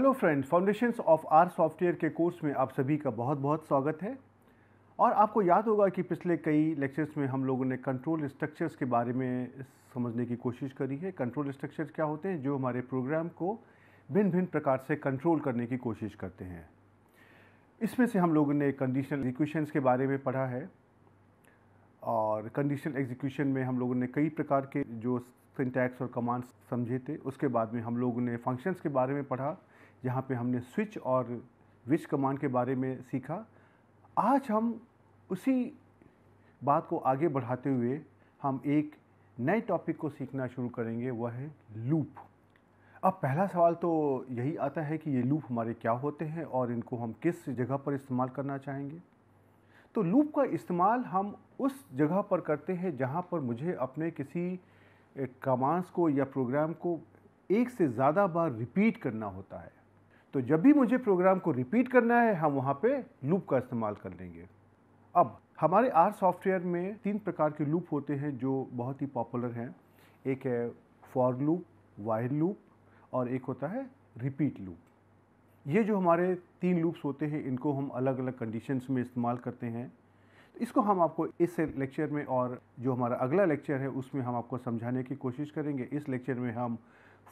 Hello friend foundations of R software के course में आप सभी का बहुत बहुत स्वागत है और आपको याद होगा कि पिछले कई लेक्चर्स में हम लोगों ने कंट्रोल स्ट्रक्चर्स के बारे में समझने की कोशिश करी है कंट्रोल स्ट्रक्चर्स क्या होते हैं जो हमारे प्रोग्राम को भिन्न भिन्न प्रकार से कंट्रोल करने की कोशिश करते हैं इसमें से हम लोगों ने कंडीशनल एग्जीक्यूशंस के बारे में पढ़ा है और कंडीशनल एग्जीक्यूशन में हम लोगों ने कई प्रकार के जो सिंटैक्स और कमांड्स समझे थे उसके बाद में हम लोगों ने फंक्शंस के बारे में पढ़ा जहाँ पे हमने स्विच और विच कमांड के बारे में सीखा आज हम उसी बात को आगे बढ़ाते हुए हम एक नए टॉपिक को सीखना शुरू करेंगे वह है लूप अब पहला सवाल तो यही आता है कि ये लूप हमारे क्या होते हैं और इनको हम किस जगह पर इस्तेमाल करना चाहेंगे तो लूप का इस्तेमाल हम उस जगह पर करते हैं जहाँ पर मुझे अपने किसी कमांड्स को या प्रोग्राम को एक से ज़्यादा बार रिपीट करना होता है तो जब भी मुझे प्रोग्राम को रिपीट करना है हम वहाँ पे लूप का इस्तेमाल कर लेंगे अब हमारे आर सॉफ्टवेयर में तीन प्रकार के लूप होते हैं जो बहुत ही पॉपुलर हैं एक है फॉर लूप वाइल लूप और एक होता है रिपीट लूप ये जो हमारे तीन लूप्स होते हैं इनको हम अलग अलग कंडीशंस में इस्तेमाल करते हैं तो इसको हम आपको इस लेक्चर में और जो हमारा अगला लेक्चर है उसमें हम आपको समझाने की कोशिश करेंगे इस लेक्चर में हम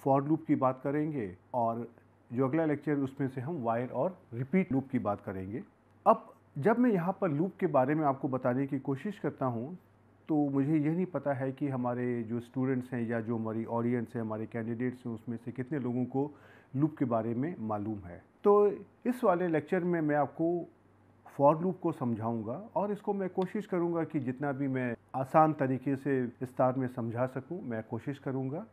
फॉर लूप की बात करेंगे और जो अगला लेक्चर उसमें से हम वायर और रिपीट लूप की बात करेंगे अब जब मैं यहाँ पर लूप के बारे में आपको बताने की कोशिश करता हूँ तो मुझे यह नहीं पता है कि हमारे जो स्टूडेंट्स हैं या जो हमारी ऑडियंस हैं हमारे कैंडिडेट्स हैं उसमें से कितने लोगों को लूप के बारे में मालूम है तो इस वाले लेक्चर में मैं आपको फॉर लूप को समझाऊंगा और इसको मैं कोशिश करूंगा कि जितना भी मैं आसान तरीके से विस्तार में समझा सकूं मैं कोशिश करूंगा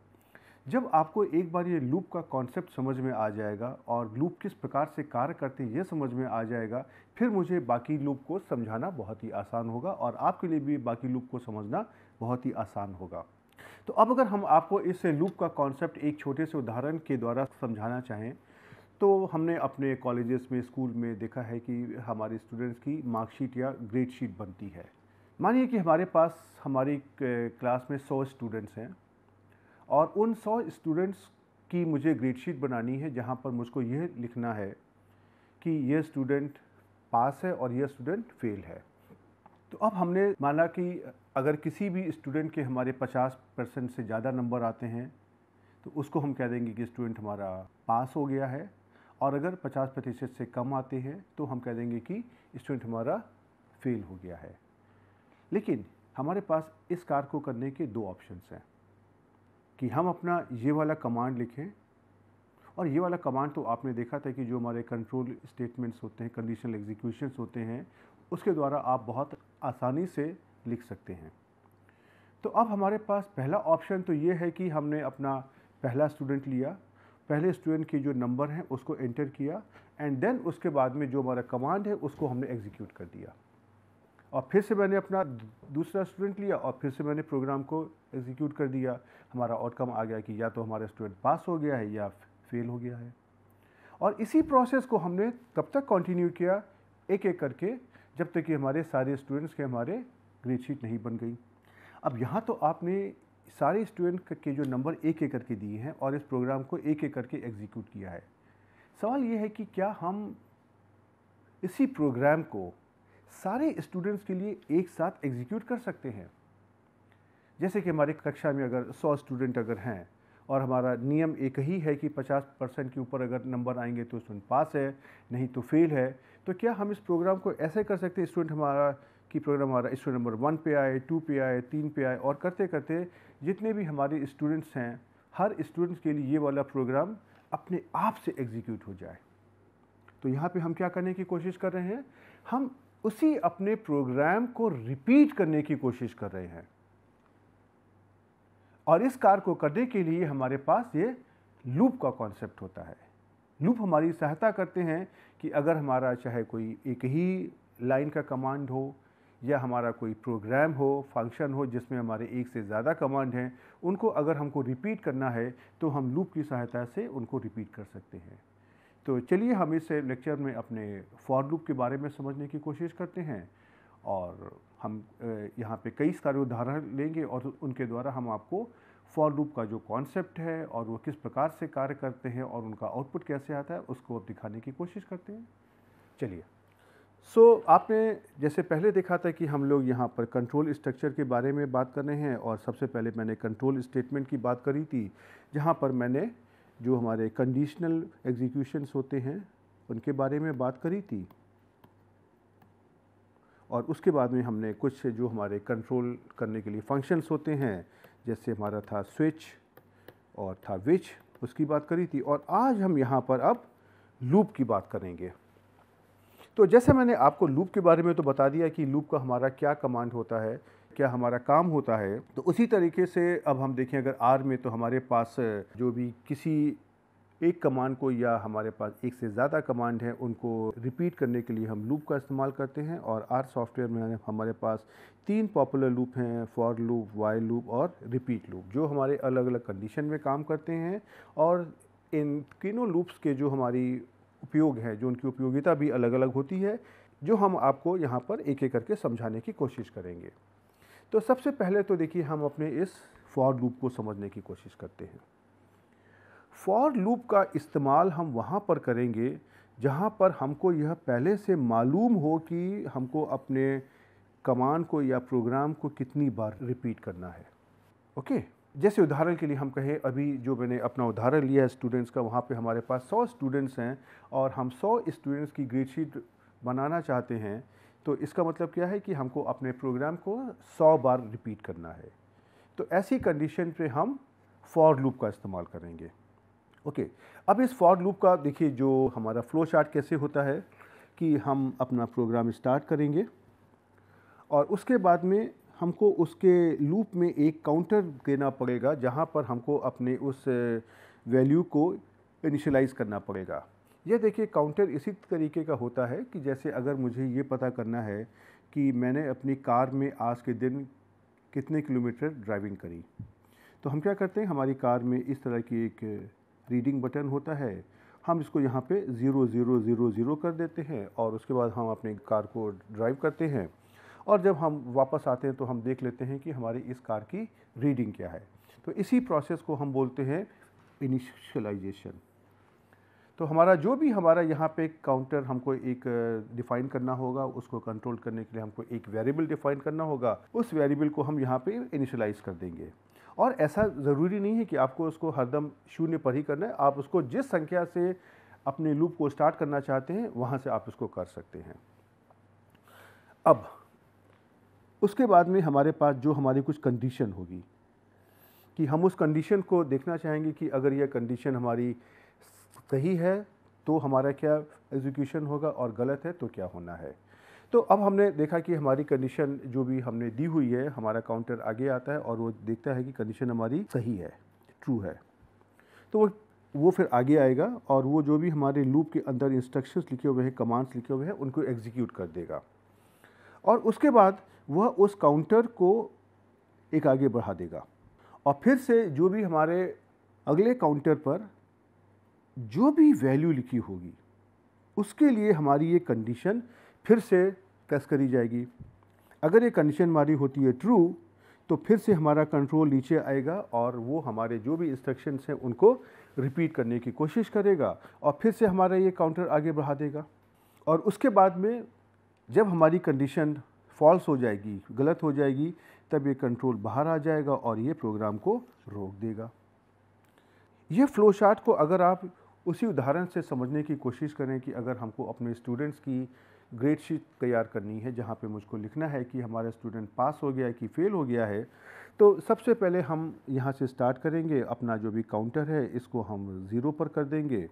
जब आपको एक बार ये लूप का कॉन्सेप्ट समझ में आ जाएगा और लूप किस प्रकार से कार्य करते हैं ये समझ में आ जाएगा फिर मुझे बाकी लूप को समझाना बहुत ही आसान होगा और आपके लिए भी बाकी लूप को समझना बहुत ही आसान होगा तो अब अगर हम आपको इस लूप का कॉन्सेप्ट एक छोटे से उदाहरण के द्वारा समझाना चाहें तो हमने अपने कॉलेजेस में स्कूल में देखा है कि हमारे स्टूडेंट्स की मार्कशीट या ग्रेड शीट बनती है मानिए कि हमारे पास हमारी क्लास में सौ स्टूडेंट्स हैं और उन सौ स्टूडेंट्स की मुझे ग्रेड शीट बनानी है जहाँ पर मुझको यह लिखना है कि यह स्टूडेंट पास है और यह स्टूडेंट फेल है तो अब हमने माना कि अगर किसी भी स्टूडेंट के हमारे 50 परसेंट से ज़्यादा नंबर आते हैं तो उसको हम कह देंगे कि स्टूडेंट हमारा पास हो गया है और अगर 50 प्रतिशत से कम आते हैं तो हम कह देंगे कि स्टूडेंट हमारा फेल हो गया है लेकिन हमारे पास इस कार्य को करने के दो ऑप्शंस हैं कि हम अपना ये वाला कमांड लिखें और ये वाला कमांड तो आपने देखा था कि जो हमारे कंट्रोल स्टेटमेंट्स होते हैं कंडीशनल एग्जीक्यूशंस होते हैं उसके द्वारा आप बहुत आसानी से लिख सकते हैं तो अब हमारे पास पहला ऑप्शन तो ये है कि हमने अपना पहला स्टूडेंट लिया पहले स्टूडेंट के जो नंबर हैं उसको एंटर किया एंड देन उसके बाद में जो हमारा कमांड है उसको हमने एग्जीक्यूट कर दिया और फिर से मैंने अपना दूसरा स्टूडेंट लिया और फिर से मैंने प्रोग्राम को एग्जीक्यूट कर दिया हमारा आउटकम आ गया कि या तो हमारा स्टूडेंट पास हो गया है या फेल हो गया है और इसी प्रोसेस को हमने तब तक कंटिन्यू किया एक एक करके जब तक कि हमारे सारे स्टूडेंट्स के हमारे ग्रेड शीट नहीं बन गई अब यहाँ तो आपने सारे स्टूडेंट के जो नंबर एक एक करके दिए हैं और इस प्रोग्राम को एक एक करके एग्जीक्यूट किया है सवाल ये है कि क्या हम इसी प्रोग्राम को सारे स्टूडेंट्स के लिए एक साथ एग्जीक्यूट कर सकते हैं जैसे कि हमारे कक्षा में अगर 100 स्टूडेंट अगर हैं और हमारा नियम एक ही है कि 50 परसेंट के ऊपर अगर नंबर आएंगे तो स्टूडेंट पास है नहीं तो फेल है तो क्या हम इस प्रोग्राम को ऐसे कर सकते हैं स्टूडेंट हमारा कि प्रोग्राम हमारा स्टूडेंट नंबर वन पे आए टू पे आए तीन पे आए और करते करते जितने भी हमारे स्टूडेंट्स हैं हर स्टूडेंट्स के लिए ये वाला प्रोग्राम अपने आप से एग्जीक्यूट हो जाए तो यहाँ पे हम क्या करने की कोशिश कर रहे हैं हम उसी अपने प्रोग्राम को रिपीट करने की कोशिश कर रहे हैं और इस कार्य को करने के लिए हमारे पास ये लूप का कॉन्सेप्ट होता है लूप हमारी सहायता करते हैं कि अगर हमारा चाहे कोई एक ही लाइन का कमांड हो या हमारा कोई प्रोग्राम हो फंक्शन हो जिसमें हमारे एक से ज़्यादा कमांड हैं उनको अगर हमको रिपीट करना है तो हम लूप की सहायता से उनको रिपीट कर सकते हैं तो चलिए हम इस लेक्चर में अपने फॉर लूप के बारे में समझने की कोशिश करते हैं और हम यहाँ पे कई सारे उदाहरण लेंगे और उनके द्वारा हम आपको फॉर लूप का जो कॉन्सेप्ट है और वो किस प्रकार से कार्य करते हैं और उनका आउटपुट कैसे आता है उसको आप दिखाने की कोशिश करते हैं चलिए सो so, आपने जैसे पहले देखा था कि हम लोग यहाँ पर कंट्रोल स्ट्रक्चर के बारे में बात कर रहे हैं और सबसे पहले मैंने कंट्रोल स्टेटमेंट की बात करी थी जहाँ पर मैंने जो हमारे कंडीशनल एग्जीक्यूशंस होते हैं उनके बारे में बात करी थी और उसके बाद में हमने कुछ जो हमारे कंट्रोल करने के लिए फंक्शंस होते हैं जैसे हमारा था स्विच और था विच उसकी बात करी थी और आज हम यहाँ पर अब लूप की बात करेंगे तो जैसे मैंने आपको लूप के बारे में तो बता दिया कि लूप का हमारा क्या कमांड होता है क्या हमारा काम होता है तो उसी तरीके से अब हम देखें अगर आर में तो हमारे पास जो भी किसी एक कमांड को या हमारे पास एक से ज़्यादा कमांड है उनको रिपीट करने के लिए हम लूप का इस्तेमाल करते हैं और आर सॉफ्टवेयर में हमारे पास तीन पॉपुलर लूप हैं फॉर लूप वाई लूप और रिपीट लूप जो हमारे अलग अलग कंडीशन में काम करते हैं और इन तीनों लूप्स के जो हमारी उपयोग है जो उनकी उपयोगिता भी अलग अलग होती है जो हम आपको यहाँ पर एक एक करके समझाने की कोशिश करेंगे तो सबसे पहले तो देखिए हम अपने इस फॉर लूप को समझने की कोशिश करते हैं फॉर लूप का इस्तेमाल हम वहाँ पर करेंगे जहाँ पर हमको यह पहले से मालूम हो कि हमको अपने कमांड को या प्रोग्राम को कितनी बार रिपीट करना है ओके जैसे उदाहरण के लिए हम कहें अभी जो मैंने अपना उदाहरण लिया है स्टूडेंट्स का वहाँ पे हमारे पास 100 स्टूडेंट्स हैं और हम 100 स्टूडेंट्स की ग्रेड शीट बनाना चाहते हैं तो इसका मतलब क्या है कि हमको अपने प्रोग्राम को सौ बार रिपीट करना है तो ऐसी कंडीशन पे हम फॉर लूप का इस्तेमाल करेंगे ओके अब इस फॉर लूप का देखिए जो हमारा फ्लो चार्ट कैसे होता है कि हम अपना प्रोग्राम स्टार्ट करेंगे और उसके बाद में हमको उसके लूप में एक काउंटर देना पड़ेगा जहाँ पर हमको अपने उस वैल्यू को इनिशलाइज़ करना पड़ेगा यह देखिए काउंटर इसी तरीके का होता है कि जैसे अगर मुझे ये पता करना है कि मैंने अपनी कार में आज के दिन कितने किलोमीटर ड्राइविंग करी तो हम क्या करते हैं हमारी कार में इस तरह की एक रीडिंग बटन होता है हम इसको यहाँ पे ज़ीरो ज़ीरो ज़ीरो ज़ीरो कर देते हैं और उसके बाद हम अपनी कार को ड्राइव करते हैं और जब हम वापस आते हैं तो हम देख लेते हैं कि हमारी इस कार की रीडिंग क्या है तो इसी प्रोसेस को हम बोलते हैं इनिशलाइजेशन तो हमारा जो भी हमारा यहाँ पे काउंटर हमको एक डिफ़ाइन करना होगा उसको कंट्रोल करने के लिए हमको एक वेरिएबल डिफ़ाइन करना होगा उस वेरिएबल को हम यहाँ पे इनिशलाइज़ कर देंगे और ऐसा ज़रूरी नहीं है कि आपको उसको हरदम शून्य पर ही करना है आप उसको जिस संख्या से अपने लूप को स्टार्ट करना चाहते हैं वहाँ से आप उसको कर सकते हैं अब उसके बाद में हमारे पास जो हमारी कुछ कंडीशन होगी कि हम उस कंडीशन को देखना चाहेंगे कि अगर यह कंडीशन हमारी सही है तो हमारा क्या एजुकेशन होगा और गलत है तो क्या होना है तो अब हमने देखा कि हमारी कंडीशन जो भी हमने दी हुई है हमारा काउंटर आगे आता है और वो देखता है कि कंडीशन हमारी सही है ट्रू है तो वो वो फिर आगे आएगा और वो जो भी हमारे लूप के अंदर इंस्ट्रक्शंस लिखे हुए हैं कमांड्स लिखे हुए हैं उनको एग्जीक्यूट कर देगा और उसके बाद वह उस काउंटर को एक आगे बढ़ा देगा और फिर से जो भी हमारे अगले काउंटर पर जो भी वैल्यू लिखी होगी उसके लिए हमारी ये कंडीशन फिर से टेस्ट करी जाएगी अगर ये कंडीशन हमारी होती है ट्रू तो फिर से हमारा कंट्रोल नीचे आएगा और वो हमारे जो भी इंस्ट्रक्शंस हैं उनको रिपीट करने की कोशिश करेगा और फिर से हमारा ये काउंटर आगे बढ़ा देगा और उसके बाद में जब हमारी कंडीशन फॉल्स हो जाएगी गलत हो जाएगी तब ये कंट्रोल बाहर आ जाएगा और ये प्रोग्राम को रोक देगा ये फ्लो चार्ट को अगर आप उसी उदाहरण से समझने की कोशिश करें कि अगर हमको अपने स्टूडेंट्स की ग्रेड शीट तैयार करनी है जहाँ पे मुझको लिखना है कि हमारा स्टूडेंट पास हो गया है कि फ़ेल हो गया है तो सबसे पहले हम यहाँ से स्टार्ट करेंगे अपना जो भी काउंटर है इसको हम ज़ीरो पर कर देंगे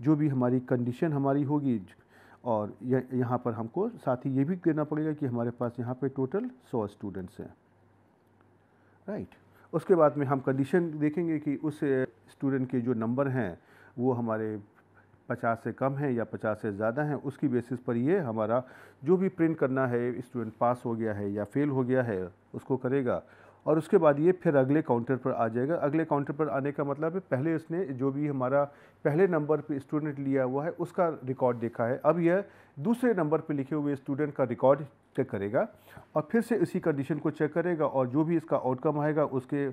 जो भी हमारी कंडीशन हमारी होगी और यहाँ पर हमको साथ ही ये भी देना पड़ेगा कि हमारे पास यहाँ पर टोटल सौ स्टूडेंट्स हैं राइट उसके बाद में हम कंडीशन देखेंगे कि उस स्टूडेंट के जो नंबर हैं वो हमारे पचास से कम है या पचास से ज़्यादा हैं उसकी बेसिस पर ये हमारा जो भी प्रिंट करना है स्टूडेंट पास हो गया है या फेल हो गया है उसको करेगा और उसके बाद ये फिर अगले काउंटर पर आ जाएगा अगले काउंटर पर आने का मतलब है पहले उसने जो भी हमारा पहले नंबर पे स्टूडेंट लिया हुआ है उसका रिकॉर्ड देखा है अब यह दूसरे नंबर पे लिखे हुए स्टूडेंट का रिकॉर्ड चेक करेगा और फिर से इसी कंडीशन को चेक करेगा और जो भी इसका आउटकम आएगा उसके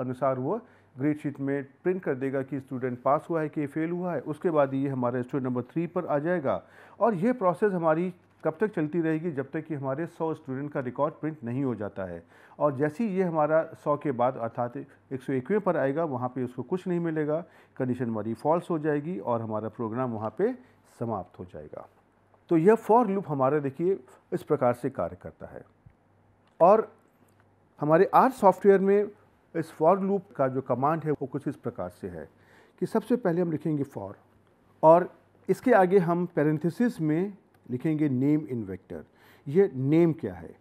अनुसार वो ग्रेड शीट में प्रिंट कर देगा कि स्टूडेंट पास हुआ है कि फेल हुआ है उसके बाद ये हमारा स्टूडेंट नंबर थ्री पर आ जाएगा और ये प्रोसेस हमारी कब तक चलती रहेगी जब तक कि हमारे 100 स्टूडेंट का रिकॉर्ड प्रिंट नहीं हो जाता है और जैसे ही ये हमारा 100 के बाद अर्थात एक सौ पर आएगा वहाँ पे उसको कुछ नहीं मिलेगा कंडीशन हमारी फॉल्स हो जाएगी और हमारा प्रोग्राम वहाँ पे समाप्त हो जाएगा तो यह फॉर लूप हमारा देखिए इस प्रकार से कार्य करता है और हमारे आर सॉफ्टवेयर में इस फॉर लूप का जो कमांड है वो कुछ इस प्रकार से है कि सबसे पहले हम लिखेंगे फॉर और इसके आगे हम पैरेंथिस में लिखेंगे नेम इन वेक्टर ये नेम क्या है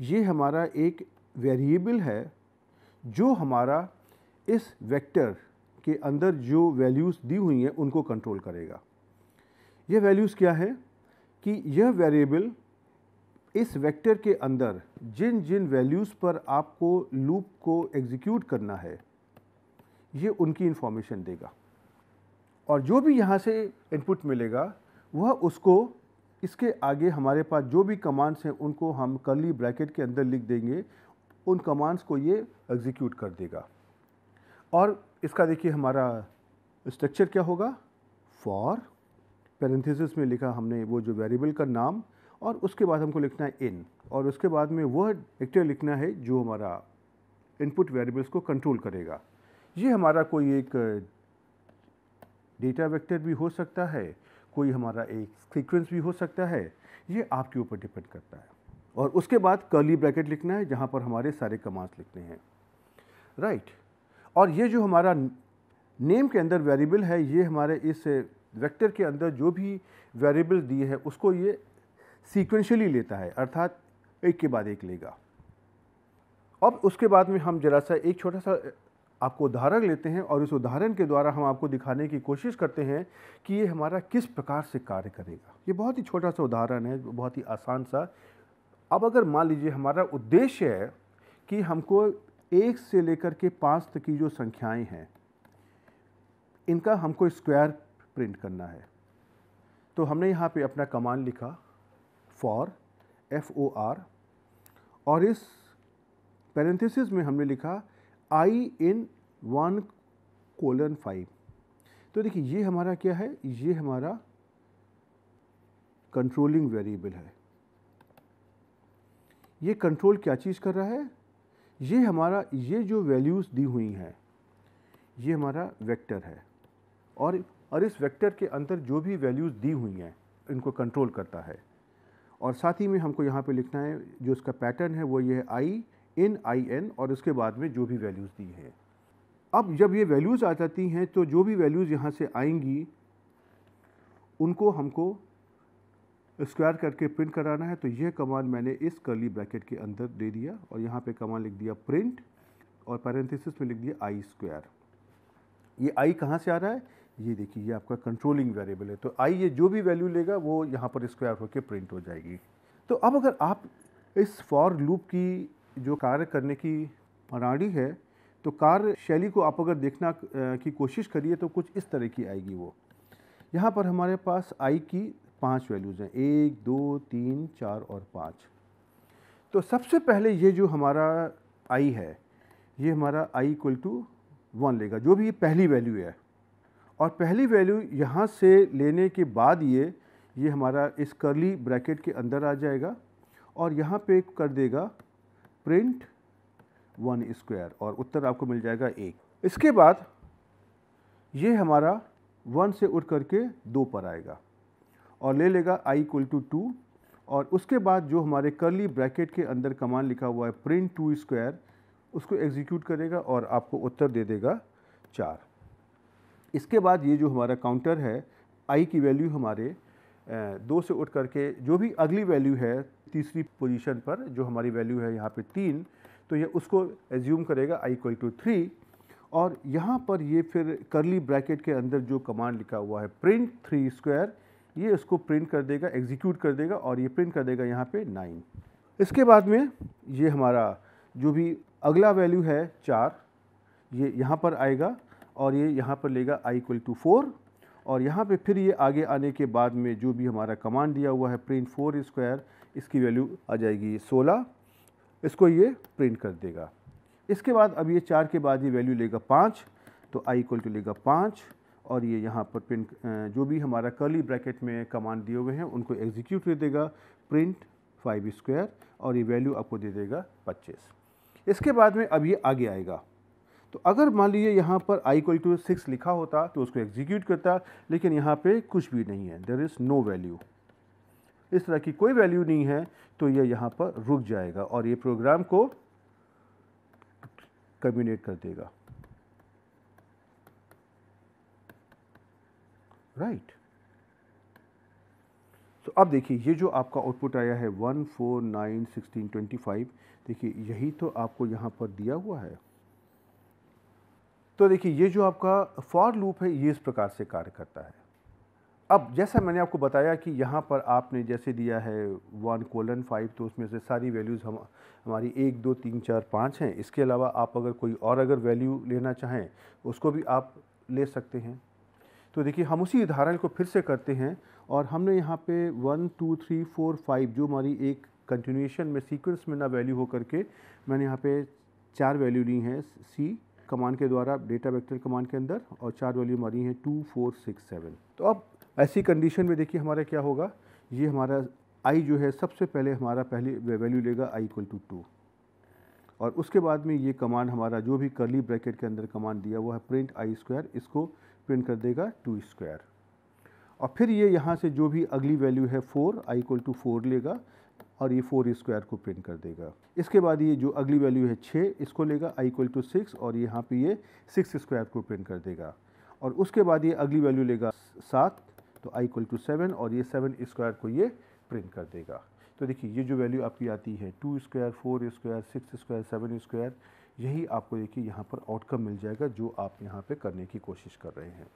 ये हमारा एक वेरिएबल है जो हमारा इस वेक्टर के अंदर जो वैल्यूज़ दी हुई हैं उनको कंट्रोल करेगा यह वैल्यूज़ क्या है कि यह वेरिएबल इस वेक्टर के अंदर जिन जिन वैल्यूज़ पर आपको लूप को एग्जीक्यूट करना है ये उनकी इन्फॉर्मेशन देगा और जो भी यहाँ से इनपुट मिलेगा वह उसको इसके आगे हमारे पास जो भी कमांड्स हैं उनको हम कर्ली ब्रैकेट के अंदर लिख देंगे उन कमांड्स को ये एग्जीक्यूट कर देगा और इसका देखिए हमारा स्ट्रक्चर क्या होगा फॉर पैरेंथेसिस में लिखा हमने वो जो वेरिएबल का नाम और उसके बाद हमको लिखना है इन और उसके बाद में वह वेक्टर लिखना है जो हमारा इनपुट वेरिएबल्स को कंट्रोल करेगा ये हमारा कोई एक डेटा वेक्टर भी हो सकता है कोई हमारा एक सीक्वेंस भी हो सकता है ये आपके ऊपर डिपेंड करता है और उसके बाद कर्ली ब्रैकेट लिखना है जहाँ पर हमारे सारे कमांड्स लिखने हैं राइट और ये जो हमारा नेम के अंदर वेरिएबल है ये हमारे इस वेक्टर के अंदर जो भी वेरिएबल दिए हैं उसको ये सीक्वेंशली लेता है अर्थात एक के बाद एक लेगा अब उसके बाद में हम जरा सा एक छोटा सा आपको उदाहरण लेते हैं और इस उदाहरण के द्वारा हम आपको दिखाने की कोशिश करते हैं कि ये हमारा किस प्रकार से कार्य करेगा ये बहुत ही छोटा सा उदाहरण है बहुत ही आसान सा अब अगर मान लीजिए हमारा उद्देश्य है कि हमको एक से लेकर के पाँच तक की जो संख्याएं हैं इनका हमको स्क्वायर प्रिंट करना है तो हमने यहाँ पे अपना कमान लिखा फॉर एफ ओ आर और इस पैरेंथेसिस में हमने लिखा i in one colon five तो देखिए ये हमारा क्या है ये हमारा कंट्रोलिंग वेरिएबल है ये कंट्रोल क्या चीज़ कर रहा है ये हमारा ये जो वैल्यूज़ दी हुई हैं ये हमारा वेक्टर है और और इस वेक्टर के अंदर जो भी वैल्यूज़ दी हुई हैं इनको कंट्रोल करता है और साथ ही में हमको यहाँ पे लिखना है जो इसका पैटर्न है वो ये है आई इन आई एन और उसके बाद में जो भी वैल्यूज़ दी हैं अब जब ये वैल्यूज़ आ जाती हैं तो जो भी वैल्यूज़ यहाँ से आएंगी उनको हमको स्क्वायर करके प्रिंट कराना है तो यह कमांड मैंने इस करली ब्रैकेट के अंदर दे दिया और यहाँ पे कमांड लिख दिया प्रिंट और पैरेंथिस में लिख दिया आई स्क्वायर ये आई कहाँ से आ रहा है ये देखिए ये आपका कंट्रोलिंग वेरिएबल है तो आई ये जो भी वैल्यू लेगा वो यहाँ पर स्क्वायर होकर प्रिंट हो जाएगी तो अब अगर आप इस फॉर लूप की जो कार्य करने की प्रणाली है तो कार्य शैली को आप अगर देखना की कोशिश करिए तो कुछ इस तरह की आएगी वो यहाँ पर हमारे पास आई की पांच वैल्यूज़ हैं एक दो तीन चार और पाँच तो सबसे पहले ये जो हमारा आई है ये हमारा आई इक्वल टू वन लेगा जो भी ये पहली वैल्यू है और पहली वैल्यू यहाँ से लेने के बाद ये ये हमारा इस करली ब्रैकेट के अंदर आ जाएगा और यहाँ पे कर देगा प्रिंट वन स्क्वायर और उत्तर आपको मिल जाएगा एक इसके बाद ये हमारा वन से उठ करके दो पर आएगा और ले लेगा आई इक्वल टू टू और उसके बाद जो हमारे करली ब्रैकेट के अंदर कमान लिखा हुआ है प्रिंट टू स्क्वायर उसको एग्जीक्यूट करेगा और आपको उत्तर दे देगा चार इसके बाद ये जो हमारा काउंटर है आई की वैल्यू हमारे दो से उठ करके जो भी अगली वैल्यू है तीसरी पोजीशन पर जो हमारी वैल्यू है यहाँ पे तीन तो ये उसको एज्यूम करेगा आई इक्वल टू थ्री और यहाँ पर ये फिर करली ब्रैकेट के अंदर जो कमांड लिखा हुआ है प्रिंट थ्री स्क्वायर ये इसको प्रिंट कर देगा एग्जीक्यूट कर देगा और ये प्रिंट कर देगा यहाँ पे नाइन इसके बाद में ये हमारा जो भी अगला वैल्यू है चार ये यहाँ पर आएगा और ये यहाँ पर लेगा आई इक्वल टू फोर और यहाँ पे फिर ये आगे आने के बाद में जो भी हमारा कमांड दिया हुआ है प्रिंट फोर स्क्वायर इसकी वैल्यू आ जाएगी सोलह इसको ये प्रिंट कर देगा इसके बाद अब ये चार के बाद ये वैल्यू लेगा पाँच तो आई इक्वल टू लेगा पाँच और ये यहाँ पर प्रिंट जो भी हमारा कर्ली ब्रैकेट में कमांड दिए हुए हैं उनको एग्जीक्यूट कर देगा प्रिंट फाइव स्क्वायर और ये वैल्यू आपको दे देगा पच्चीस इसके बाद में अब ये आगे आएगा तो अगर मान लीजिए यहाँ पर i इक्वल टू सिक्स लिखा होता तो उसको एग्जीक्यूट करता लेकिन यहाँ पे कुछ भी नहीं है देर इज़ नो वैल्यू इस तरह की कोई वैल्यू नहीं है तो ये यह यहाँ पर रुक जाएगा और ये प्रोग्राम को कम्युनिकेट कर देगा राइट right. तो अब देखिए ये जो आपका आउटपुट आया है one four nine sixteen twenty five देखिए यही तो आपको यहाँ पर दिया हुआ है तो देखिए ये जो आपका फॉर लूप है ये इस प्रकार से कार्य करता है अब जैसा मैंने आपको बताया कि यहाँ पर आपने जैसे दिया है वन कोलन फाइव तो उसमें से सारी वैल्यूज़ हम हमारी एक दो तीन चार पाँच हैं इसके अलावा आप अगर कोई और अगर वैल्यू लेना चाहें उसको भी आप ले सकते हैं तो देखिए हम उसी उदाहरण को फिर से करते हैं और हमने यहाँ पे one two three four five जो हमारी एक कंटिन्यूशन में सीक्वेंस में ना वैल्यू हो करके मैंने यहाँ पे चार वैल्यू ली हैं सी कमांड के द्वारा डेटा वेक्टर कमांड के अंदर और चार वैल्यू हमारी हैं टू फोर सिक्स सेवन तो अब ऐसी कंडीशन में देखिए हमारा क्या होगा ये हमारा आई जो है सबसे पहले हमारा पहले वैल्यू लेगा आई इक्वल टू टू और उसके बाद में ये कमांड हमारा जो भी करली ब्रैकेट के अंदर कमांड दिया हुआ है प्रिंट आई स्क्वायर इसको प्रिंट कर देगा टू स्क्वायर और फिर ये यहाँ से जो भी अगली वैल्यू है four i equal to four लेगा और ये फोर स्क्वायर को प्रिंट कर देगा इसके बाद ये जो अगली वैल्यू है छः इसको लेगा आई इक्वल टू सिक्स और यहाँ पे ये सिक्स स्क्वायर को प्रिंट कर देगा और उसके बाद ये अगली वैल्यू लेगा सात तो आई इक्वल टू सेवन और ये सेवन स्क्वायर को ये प्रिंट कर देगा तो देखिए ये जो वैल्यू आपकी आती है two square four square six square seven square यही आपको देखिए यहाँ पर आउटकम मिल जाएगा जो आप यहाँ पर करने की कोशिश कर रहे हैं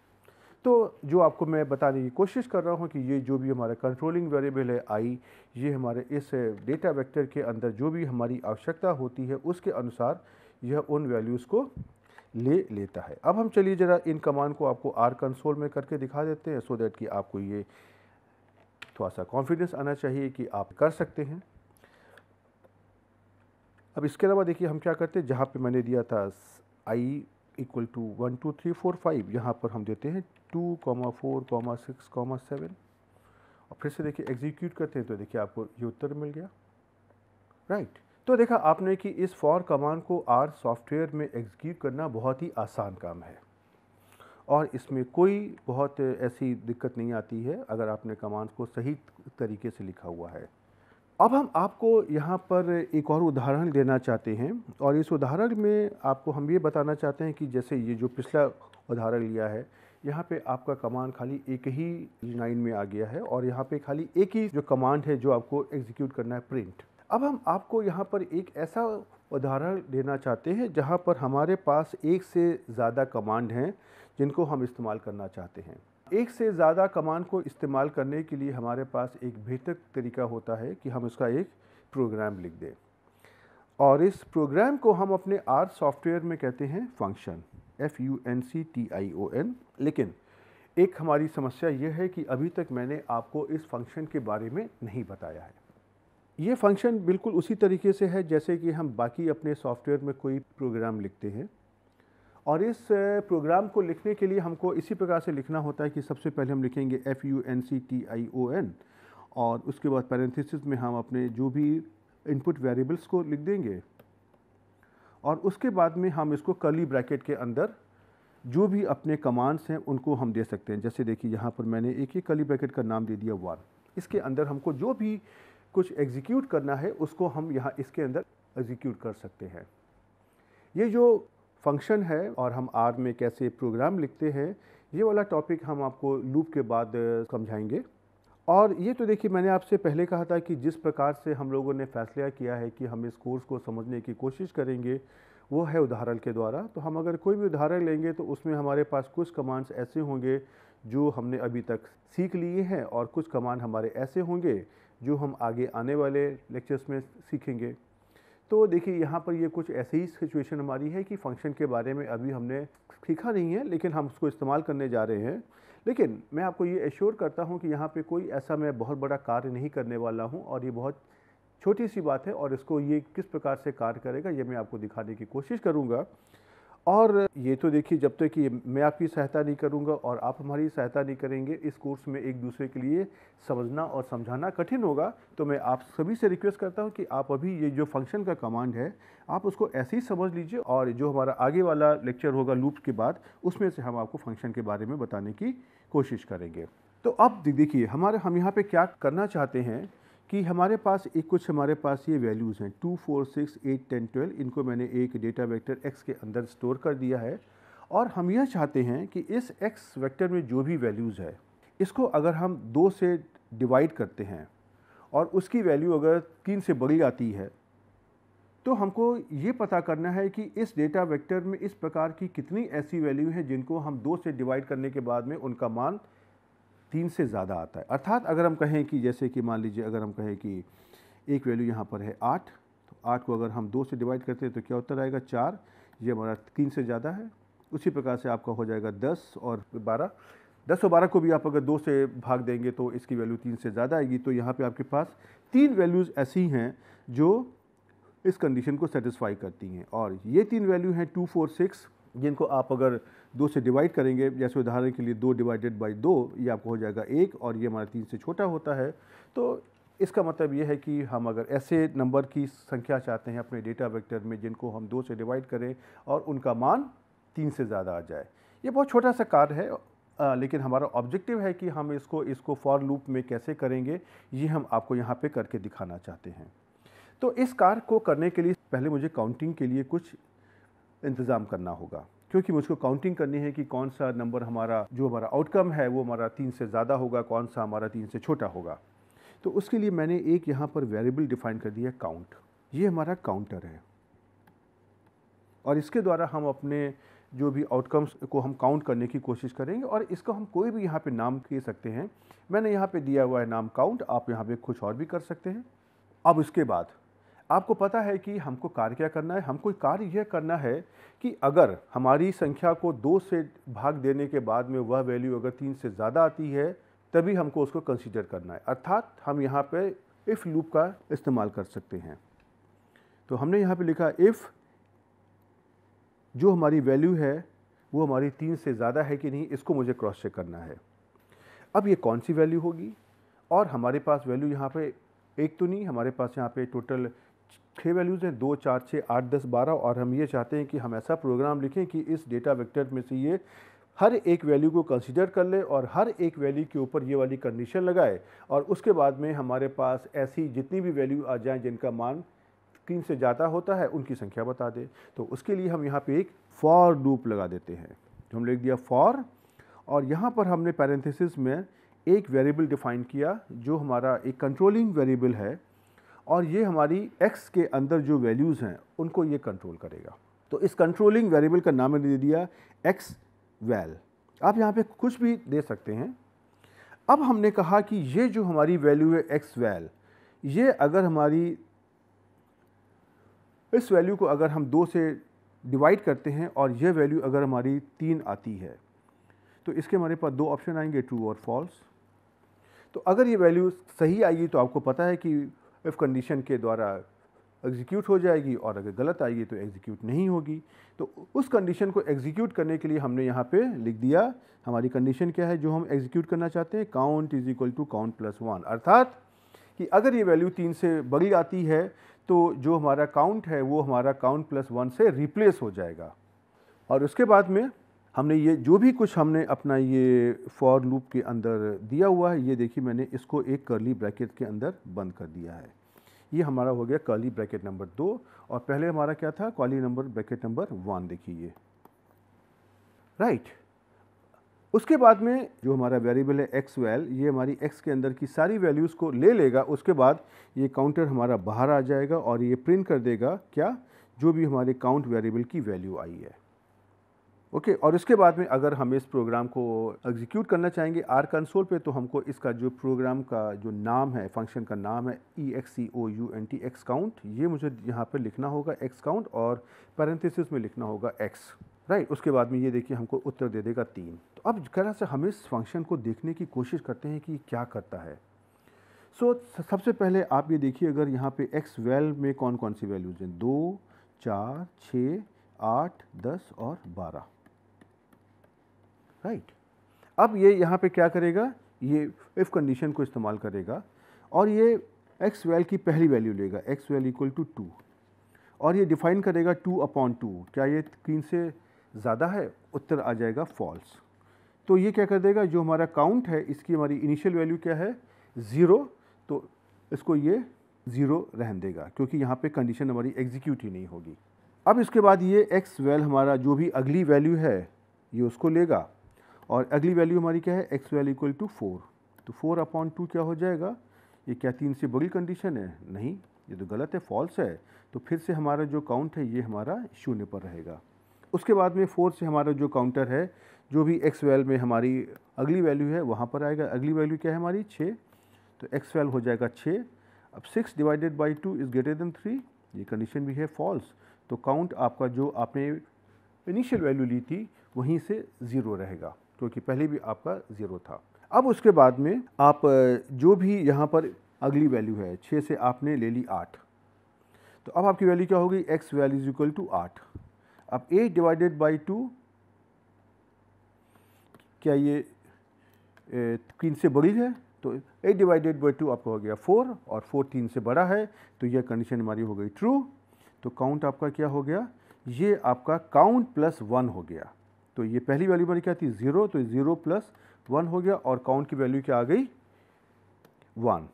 तो जो आपको मैं बताने की कोशिश कर रहा हूँ कि ये जो भी हमारा कंट्रोलिंग वेरिएबल है आई ये हमारे इस डेटा वेक्टर के अंदर जो भी हमारी आवश्यकता होती है उसके अनुसार यह उन वैल्यूज़ को ले लेता है अब हम चलिए ज़रा इन कमांड को आपको आर कंसोल में करके दिखा देते हैं सो so कि आपको ये थोड़ा सा कॉन्फिडेंस आना चाहिए कि आप कर सकते हैं अब इसके अलावा देखिए हम क्या करते हैं जहाँ पे मैंने दिया था i equal to one two three four five यहाँ पर हम देते हैं two comma four comma six comma seven और फिर से देखिए एग्जीक्यूट करते हैं तो देखिए आपको ये उत्तर मिल गया राइट right. तो देखा आपने कि इस फॉर कमांड को आर सॉफ्टवेयर में एग्जीक्यूट करना बहुत ही आसान काम है और इसमें कोई बहुत ऐसी दिक्कत नहीं आती है अगर आपने कमांड को सही तरीके से लिखा हुआ है अब हम आपको यहाँ पर एक और उदाहरण देना चाहते हैं और इस उदाहरण में आपको हम ये बताना चाहते हैं कि जैसे ये जो पिछला उदाहरण लिया है यहाँ पे आपका कमांड खाली एक ही लाइन में आ गया है और यहाँ पे खाली एक ही जो कमांड है जो आपको एग्जीक्यूट करना है प्रिंट अब हम आपको यहाँ पर एक ऐसा उदाहरण देना चाहते हैं जहाँ पर हमारे पास एक से ज़्यादा कमांड हैं जिनको हम इस्तेमाल करना चाहते हैं एक से ज़्यादा कमान को इस्तेमाल करने के लिए हमारे पास एक बेहतर तरीका होता है कि हम उसका एक प्रोग्राम लिख दें और इस प्रोग्राम को हम अपने आर सॉफ्टवेयर में कहते हैं function F U N C T I O N लेकिन एक हमारी समस्या यह है कि अभी तक मैंने आपको इस फंक्शन के बारे में नहीं बताया है ये फंक्शन बिल्कुल उसी तरीके से है जैसे कि हम बाकी अपने सॉफ्टवेयर में कोई प्रोग्राम लिखते हैं और इस प्रोग्राम को लिखने के लिए हमको इसी प्रकार से लिखना होता है कि सबसे पहले हम लिखेंगे F U N C T I O N और उसके बाद पैरेंथिस में हम अपने जो भी इनपुट वेरिएबल्स को लिख देंगे और उसके बाद में हम इसको कर्ली ब्रैकेट के अंदर जो भी अपने कमांड्स हैं उनको हम दे सकते हैं जैसे देखिए यहाँ पर मैंने एक ही कर्ली ब्रैकेट का नाम दे दिया वन इसके अंदर हमको जो भी कुछ एग्जीक्यूट करना है उसको हम यहाँ इसके अंदर एग्जीक्यूट कर सकते हैं ये जो फंक्शन है और हम आर में कैसे प्रोग्राम लिखते हैं ये वाला टॉपिक हम आपको लूप के बाद समझाएंगे और ये तो देखिए मैंने आपसे पहले कहा था कि जिस प्रकार से हम लोगों ने फैसला किया है कि हम इस कोर्स को समझने की कोशिश करेंगे वो है उदाहरण के द्वारा तो हम अगर कोई भी उदाहरण लेंगे तो उसमें हमारे पास कुछ कमांड्स ऐसे होंगे जो हमने अभी तक सीख लिए हैं और कुछ कमांड हमारे ऐसे होंगे जो हम आगे आने वाले लेक्चर्स में सीखेंगे तो देखिए यहाँ पर ये कुछ ऐसी ही सिचुएशन हमारी है कि फंक्शन के बारे में अभी हमने सीखा नहीं है लेकिन हम उसको इस्तेमाल करने जा रहे हैं लेकिन मैं आपको ये एश्योर करता हूँ कि यहाँ पे कोई ऐसा मैं बहुत बड़ा कार्य नहीं करने वाला हूँ और ये बहुत छोटी सी बात है और इसको ये किस प्रकार से कार्य करेगा ये मैं आपको दिखाने की कोशिश करूँगा और ये तो देखिए जब तक कि मैं आपकी सहायता नहीं करूँगा और आप हमारी सहायता नहीं करेंगे इस कोर्स में एक दूसरे के लिए समझना और समझाना कठिन होगा तो मैं आप सभी से रिक्वेस्ट करता हूँ कि आप अभी ये जो फंक्शन का कमांड है आप उसको ऐसे ही समझ लीजिए और जो हमारा आगे वाला लेक्चर होगा लूप के बाद उसमें से हम आपको फंक्शन के बारे में बताने की कोशिश करेंगे तो अब देखिए हमारे हम यहाँ पर क्या करना चाहते हैं कि हमारे पास एक कुछ हमारे पास ये वैल्यूज़ हैं two four six eight ten twelve इनको मैंने एक डेटा वेक्टर एक्स के अंदर स्टोर कर दिया है और हम यह चाहते हैं कि इस एक्स वेक्टर में जो भी वैल्यूज़ है इसको अगर हम दो से डिवाइड करते हैं और उसकी वैल्यू अगर तीन से बढ़ी आती है तो हमको ये पता करना है कि इस डेटा वेक्टर में इस प्रकार की कितनी ऐसी वैल्यू हैं जिनको हम दो से डिवाइड करने के बाद में उनका मान तीन से ज़्यादा आता है अर्थात अगर हम कहें कि जैसे कि मान लीजिए अगर हम कहें कि एक वैल्यू यहाँ पर है आठ तो आठ को अगर हम दो से डिवाइड करते हैं तो क्या उत्तर आएगा चार ये हमारा तीन से ज़्यादा है उसी प्रकार से आपका हो जाएगा दस और बारह दस और बारह को भी आप अगर दो से भाग देंगे तो इसकी वैल्यू तीन से ज़्यादा आएगी तो यहाँ पे आपके पास तीन वैल्यूज़ ऐसी हैं जो इस कंडीशन को सेटिस्फाई करती हैं और ये तीन वैल्यू हैं टू फोर सिक्स जिनको आप अगर दो से डिवाइड करेंगे जैसे उदाहरण के लिए दो डिवाइडेड बाई दो ये आपको हो जाएगा एक और ये हमारा तीन से छोटा होता है तो इसका मतलब ये है कि हम अगर ऐसे नंबर की संख्या चाहते हैं अपने डेटा वेक्टर में जिनको हम दो से डिवाइड करें और उनका मान तीन से ज़्यादा आ जाए ये बहुत छोटा सा कार्य है आ, लेकिन हमारा ऑब्जेक्टिव है कि हम इसको इसको फॉर लूप में कैसे करेंगे ये हम आपको यहाँ पे करके दिखाना चाहते हैं तो इस कार्य को करने के लिए पहले मुझे काउंटिंग के लिए कुछ इंतज़ाम करना होगा क्योंकि मुझको काउंटिंग करनी है कि कौन सा नंबर हमारा जो हमारा आउटकम है वो हमारा तीन से ज़्यादा होगा कौन सा हमारा तीन से छोटा होगा तो उसके लिए मैंने एक यहाँ पर वेरिएबल डिफाइन कर दिया काउंट ये हमारा काउंटर है और इसके द्वारा हम अपने जो भी आउटकम्स को हम काउंट करने की कोशिश करेंगे और इसको हम कोई भी यहाँ पे नाम दे सकते हैं मैंने यहाँ पे दिया हुआ है नाम काउंट आप यहाँ पे कुछ और भी कर सकते हैं अब उसके बाद आपको पता है कि हमको कार्य क्या करना है हमको कार्य यह करना है कि अगर हमारी संख्या को दो से भाग देने के बाद में वह वैल्यू अगर तीन से ज़्यादा आती है तभी हमको उसको कंसीडर करना है अर्थात हम यहाँ पे इफ़ लूप का इस्तेमाल कर सकते हैं तो हमने यहाँ पे लिखा इफ़ जो हमारी वैल्यू है वो हमारी तीन से ज़्यादा है कि नहीं इसको मुझे क्रॉस चेक करना है अब ये कौन सी वैल्यू होगी और हमारे पास वैल्यू यहाँ पे एक तो नहीं हमारे पास यहाँ पे टोटल छः वैल्यूज़ हैं दो चार छः आठ दस बारह और हम ये चाहते हैं कि हम ऐसा प्रोग्राम लिखें कि इस डेटा वेक्टर में से ये हर एक वैल्यू को कंसिडर कर ले और हर एक वैल्यू के ऊपर ये वाली कंडीशन लगाए और उसके बाद में हमारे पास ऐसी जितनी भी वैल्यू आ जाएँ जिनका मान तीन से ज़्यादा होता है उनकी संख्या बता दे तो उसके लिए हम यहाँ पर एक फॉर लूप लगा देते हैं हम लिख दिया फॉर और यहाँ पर हमने पैरेंथिस में एक वेरिएबल डिफाइन किया जो हमारा एक कंट्रोलिंग वेरिएबल है और ये हमारी एक्स के अंदर जो वैल्यूज़ हैं उनको ये कंट्रोल करेगा तो इस कंट्रोलिंग वेरिएबल का नाम मैंने दे दिया एक्स वैल आप यहाँ पे कुछ भी दे सकते हैं अब हमने कहा कि ये जो हमारी वैल्यू है एक्स वैल ये अगर हमारी इस वैल्यू को अगर हम दो से डिवाइड करते हैं और यह वैल्यू अगर हमारी तीन आती है तो इसके हमारे पास दो ऑप्शन आएंगे ट्रू और फॉल्स तो अगर ये वैल्यू सही आएगी तो आपको पता है कि इफ़ कंडीशन के द्वारा एग्जीक्यूट हो जाएगी और अगर गलत आएगी तो एग्जीक्यूट नहीं होगी तो उस कंडीशन को एग्जीक्यूट करने के लिए हमने यहाँ पे लिख दिया हमारी कंडीशन क्या है जो हम एग्जीक्यूट करना चाहते हैं count is equal to count plus one अर्थात कि अगर ये वैल्यू तीन से बड़ी आती है तो जो हमारा काउंट है वो हमारा काउंट प्लस वन से रिप्लेस हो जाएगा और उसके बाद में हमने ये जो भी कुछ हमने अपना ये फॉर लूप के अंदर दिया हुआ है ये देखिए मैंने इसको एक कर्ली ब्रैकेट के अंदर बंद कर दिया है ये हमारा हो गया कर्ली ब्रैकेट नंबर दो और पहले हमारा क्या था curly number bracket number one देखिए ये राइट उसके बाद में जो हमारा वेरिएबल है एक्स वैल ये हमारी एक्स के अंदर की सारी वैल्यूज़ को ले लेगा उसके बाद ये काउंटर हमारा बाहर आ जाएगा और ये प्रिंट कर देगा क्या जो भी हमारे काउंट वेरिएबल की वैल्यू आई है ओके okay, और इसके बाद में अगर हम इस प्रोग्राम को एग्जीक्यूट करना चाहेंगे आर कंसोल पे तो हमको इसका जो प्रोग्राम का जो नाम है फंक्शन का नाम है E X C O U N T X count ये मुझे यहाँ पर लिखना होगा एक्स काउंट और पैरेंथिस में लिखना होगा एक्स राइट right, उसके बाद में ये देखिए हमको उत्तर दे देगा तीन तो अब ज़रा से हम इस फंक्शन को देखने की कोशिश करते हैं कि क्या करता है सो so, सबसे पहले आप ये देखिए अगर यहाँ पे एक्स वेल में कौन कौन सी वैल्यूज हैं दो चार छः आठ दस और बारह राइट अब ये यहाँ पे क्या करेगा ये इफ़ कंडीशन को इस्तेमाल करेगा और ये एक्स वेल की पहली वैल्यू लेगा x val equal to two और ये डिफ़ाइन करेगा टू अपॉन टू क्या ये तीन से ज़्यादा है उत्तर आ जाएगा फॉल्स तो ये क्या कर देगा जो हमारा काउंट है इसकी हमारी इनिशियल वैल्यू क्या है ज़ीरो तो इसको ये ज़ीरो रहन देगा क्योंकि यहाँ पे कंडीशन हमारी एग्जीक्यूट ही नहीं होगी अब इसके बाद ये एक्स वेल हमारा जो भी अगली वैल्यू है ये उसको लेगा और अगली वैल्यू हमारी क्या है x value equal to four तो फोर अपॉन टू क्या हो जाएगा ये क्या तीन से बड़ी कंडीशन है नहीं ये तो गलत है फॉल्स है तो फिर से हमारा जो काउंट है ये हमारा शून्य पर रहेगा उसके बाद में फोर से हमारा जो काउंटर है जो भी एक्स वैल में हमारी अगली वैल्यू है वहाँ पर आएगा अगली वैल्यू क्या है हमारी छः तो एक्स वैल हो जाएगा छः अब six divided by two is greater than three ये कंडीशन भी है फॉल्स तो काउंट आपका जो आपने इनिशियल वैल्यू ली थी वहीं से ज़ीरो रहेगा क्योंकि पहले भी आपका ज़ीरो था अब उसके बाद में आप जो भी यहाँ पर अगली वैल्यू है छः से आपने ले ली आठ तो अब आपकी वैल्यू क्या होगी x value is equal to आठ अब एट डिवाइडेड बाई टू क्या ये तीन से बड़ी है तो एट डिवाइडेड बाई टू आपका हो गया फोर और फोर तीन से बड़ा है तो यह कंडीशन हमारी हो गई ट्रू तो काउंट आपका क्या हो गया ये आपका काउंट प्लस वन हो गया तो ये पहली वैल्यू बनी क्या थी ज़ीरो तो ज़ीरो प्लस वन हो गया और काउंट की वैल्यू क्या आ गई वन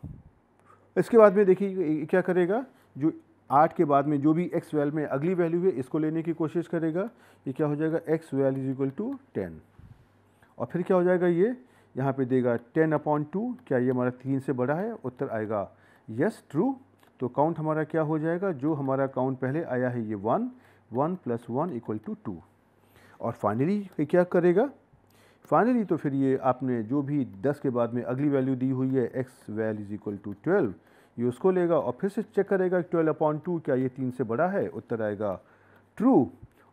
इसके बाद में देखिए क्या करेगा जो आठ के बाद में जो भी एक्स वैल में अगली वैल्यू है इसको लेने की कोशिश करेगा ये क्या हो जाएगा x val is equal to ten और फिर क्या हो जाएगा ये यहाँ पे देगा टेन अपॉन टू क्या ये हमारा तीन से बड़ा है उत्तर आएगा यस ट्रू तो काउंट हमारा क्या हो जाएगा जो हमारा काउंट पहले आया है ये one one plus one equal to two और फाइनली क्या करेगा फाइनली तो फिर ये आपने जो भी दस के बाद में अगली वैल्यू दी हुई है x val is equal to twelve ये उसको लेगा और फिर से चेक करेगा ट्वेल्व अपॉन टू क्या ये तीन से बड़ा है उत्तर आएगा ट्रू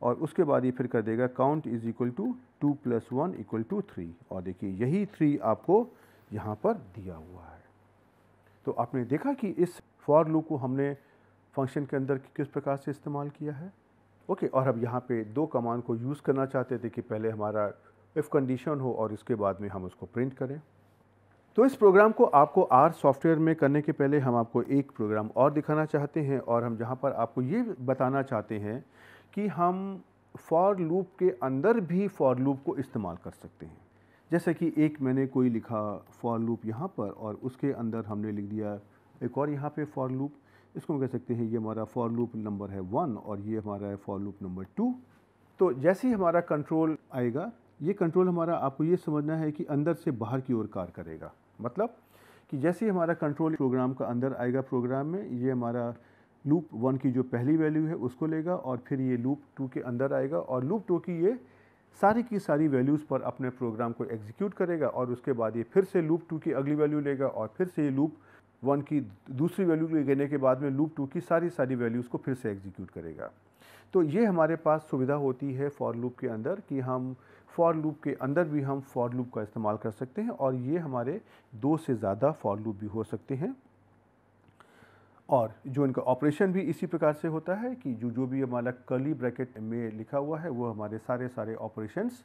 और उसके बाद ये फिर कर देगा count is equal to two plus one equal to three और देखिए यही थ्री आपको यहाँ पर दिया हुआ है तो आपने देखा कि इस फॉर लू को हमने फंक्शन के अंदर किस प्रकार से इस्तेमाल किया है ओके और अब यहाँ पे दो कमान को यूज़ करना चाहते थे कि पहले हमारा इफ़ कंडीशन हो और इसके बाद में हम उसको प्रिंट करें तो इस प्रोग्राम को आपको आर सॉफ्टवेयर में करने के पहले हम आपको एक प्रोग्राम और दिखाना चाहते हैं और हम जहाँ पर आपको ये बताना चाहते हैं कि हम फॉर लूप के अंदर भी फॉर लूप को इस्तेमाल कर सकते हैं जैसे कि एक मैंने कोई लिखा फॉर लूप यहाँ पर और उसके अंदर हमने लिख दिया एक और यहाँ पे फॉर लूप इसको हम कह सकते हैं ये हमारा फॉर लूप नंबर है वन और ये हमारा है फॉर लूप नंबर टू तो जैसे ही हमारा कंट्रोल आएगा ये कंट्रोल हमारा आपको ये समझना है कि अंदर से बाहर की ओर कार करेगा मतलब कि जैसे ही हमारा कंट्रोल प्रोग्राम का अंदर आएगा प्रोग्राम में ये हमारा लूप वन की जो पहली वैल्यू है उसको लेगा और फिर ये लूप टू के अंदर आएगा और लूप टू की ये सारी की सारी वैल्यूज़ पर अपने प्रोग्राम को एग्जीक्यूट करेगा और उसके बाद ये फिर से लूप टू की अगली वैल्यू लेगा और फिर से ये लूप वन की दूसरी वैल्यू को लेने के बाद में लूप टू की सारी सारी वैल्यूज़ को फिर से एग्जीक्यूट करेगा तो ये हमारे पास सुविधा होती है फॉर लूप के अंदर कि हम फॉर लूप के अंदर भी हम फॉर लूप का इस्तेमाल कर सकते हैं और ये हमारे दो से ज़्यादा फॉर लूप भी हो सकते हैं और जो इनका ऑपरेशन भी इसी प्रकार से होता है कि जो जो भी हमारा कर्ली ब्रैकेट में लिखा हुआ है वो हमारे सारे सारे ऑपरेशंस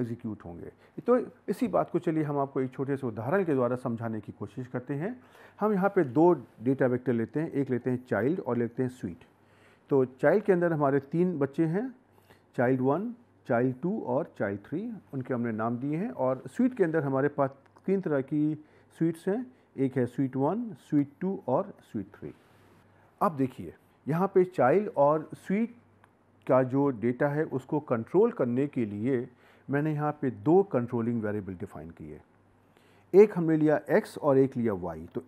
एग्जीक्यूट होंगे तो इसी बात को चलिए हम आपको एक छोटे से उदाहरण के द्वारा समझाने की कोशिश करते हैं हम यहाँ पे दो डेटा वेक्टर लेते हैं एक लेते हैं चाइल्ड और लेते हैं स्वीट तो चाइल्ड के अंदर हमारे तीन बच्चे हैं चाइल्ड वन चाइल्ड टू और चाइल्ड थ्री उनके हमने नाम दिए हैं और स्वीट के अंदर हमारे पास तीन तरह की स्वीट्स हैं एक है स्वीट वन स्वीट टू और स्वीट थ्री अब देखिए यहाँ पे चाइल्ड और स्वीट का जो डेटा है उसको कंट्रोल करने के लिए मैंने यहाँ पे दो कंट्रोलिंग वेरिएबल डिफ़ाइन किए एक हमने लिया एक्स और एक लिया वाई तो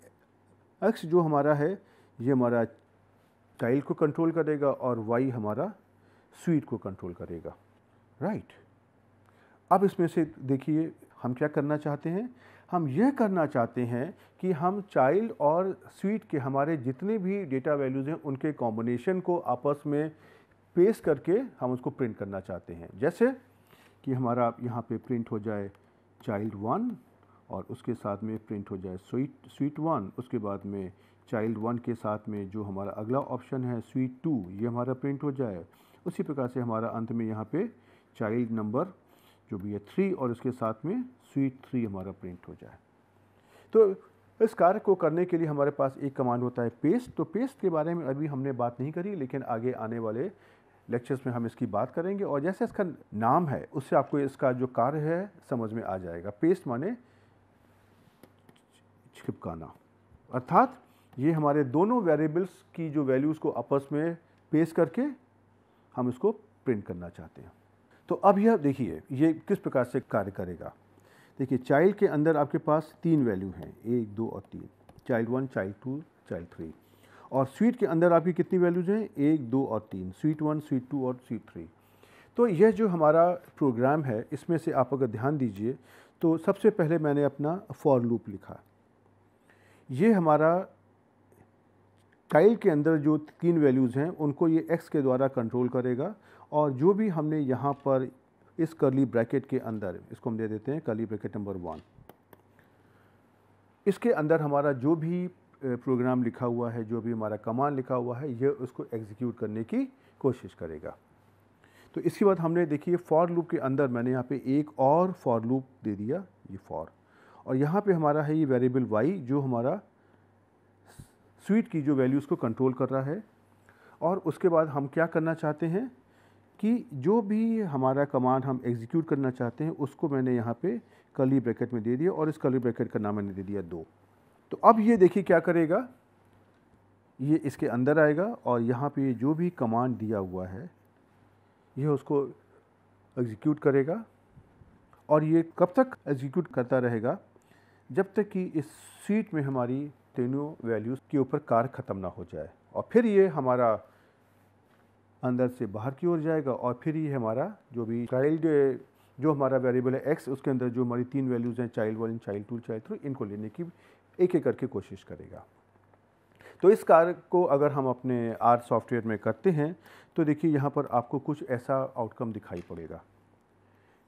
एक्स जो हमारा है ये हमारा चाइल्ड को कंट्रोल करेगा और वाई हमारा स्वीट को कंट्रोल करेगा राइट अब इसमें से देखिए हम क्या करना चाहते हैं हम यह करना चाहते हैं कि हम चाइल्ड और स्वीट के हमारे जितने भी डेटा वैल्यूज़ हैं उनके कॉम्बिनेशन को आपस में पेश करके हम उसको प्रिंट करना चाहते हैं जैसे कि हमारा यहाँ पे प्रिंट हो जाए चाइल्ड वन और उसके साथ में प्रिंट हो जाए स्वीट स्वीट वन उसके बाद में चाइल्ड वन के साथ में जो हमारा अगला ऑप्शन है स्वीट टू ये हमारा प्रिंट हो जाए उसी प्रकार से हमारा अंत में यहाँ पे चाइल्ड नंबर जो भी है थ्री और उसके साथ में स्वीट थ्री हमारा प्रिंट हो जाए तो इस कार्य को करने के लिए हमारे पास एक कमांड होता है पेस्ट तो पेस्ट के बारे में अभी हमने बात नहीं करी लेकिन आगे आने वाले लेक्चर्स में हम इसकी बात करेंगे और जैसे इसका नाम है उससे आपको इसका जो कार्य है समझ में आ जाएगा पेस्ट माने छिपकाना अर्थात ये हमारे दोनों वेरिएबल्स की जो वैल्यूज़ को आपस में पेस्ट करके हम इसको प्रिंट करना चाहते हैं तो अब यह देखिए ये किस प्रकार से कार्य करेगा देखिए चाइल्ड के अंदर आपके पास तीन वैल्यू हैं एक दो और तीन child one child two child three और स्वीट के अंदर आपकी कितनी वैल्यूज़ हैं एक दो और तीन स्वीट वन स्वीट टू और स्वीट थ्री तो यह जो हमारा प्रोग्राम है इसमें से आप अगर ध्यान दीजिए तो सबसे पहले मैंने अपना फॉर लूप लिखा ये हमारा टाइल के अंदर जो तीन वैल्यूज़ हैं उनको ये एक्स के द्वारा कंट्रोल करेगा और जो भी हमने यहाँ पर इस करली ब्रैकेट के अंदर इसको हम दे देते हैं करली ब्रैकेट नंबर वन इसके अंदर हमारा जो भी प्रोग्राम लिखा हुआ है जो भी हमारा कमांड लिखा हुआ है यह उसको एग्जीक्यूट करने की कोशिश करेगा तो इसके बाद हमने देखिए फॉर लूप के अंदर मैंने यहाँ पे एक और फॉर लूप दे दिया ये फॉर और यहाँ पे हमारा है ये वेरिएबल वाई जो हमारा स्वीट की जो वैल्यूज़ को कंट्रोल कर रहा है और उसके बाद हम क्या करना चाहते हैं कि जो भी हमारा कमांड हम एग्जीक्यूट करना चाहते हैं उसको मैंने यहाँ पे कली ब्रैकेट में दे दिया और इस कली ब्रैकेट का नाम मैंने दे दिया दो तो अब ये देखिए क्या करेगा ये इसके अंदर आएगा और यहाँ पे जो भी कमांड दिया हुआ है ये उसको एग्जीक्यूट करेगा और ये कब तक एग्जीक्यूट करता रहेगा जब तक कि इस सीट में हमारी तीनों वैल्यूज़ के ऊपर कार ख़त्म ना हो जाए और फिर ये हमारा अंदर से बाहर की ओर जाएगा और फिर ये हमारा जो भी चाइल्ड जो हमारा वेरिएबल है एक्स उसके अंदर जो हमारी तीन वैल्यूज़ हैं child one child two child three इनको लेने की एक एक करके कोशिश करेगा तो इस कार्य को अगर हम अपने आर सॉफ्टवेयर में करते हैं तो देखिए यहाँ पर आपको कुछ ऐसा आउटकम दिखाई पड़ेगा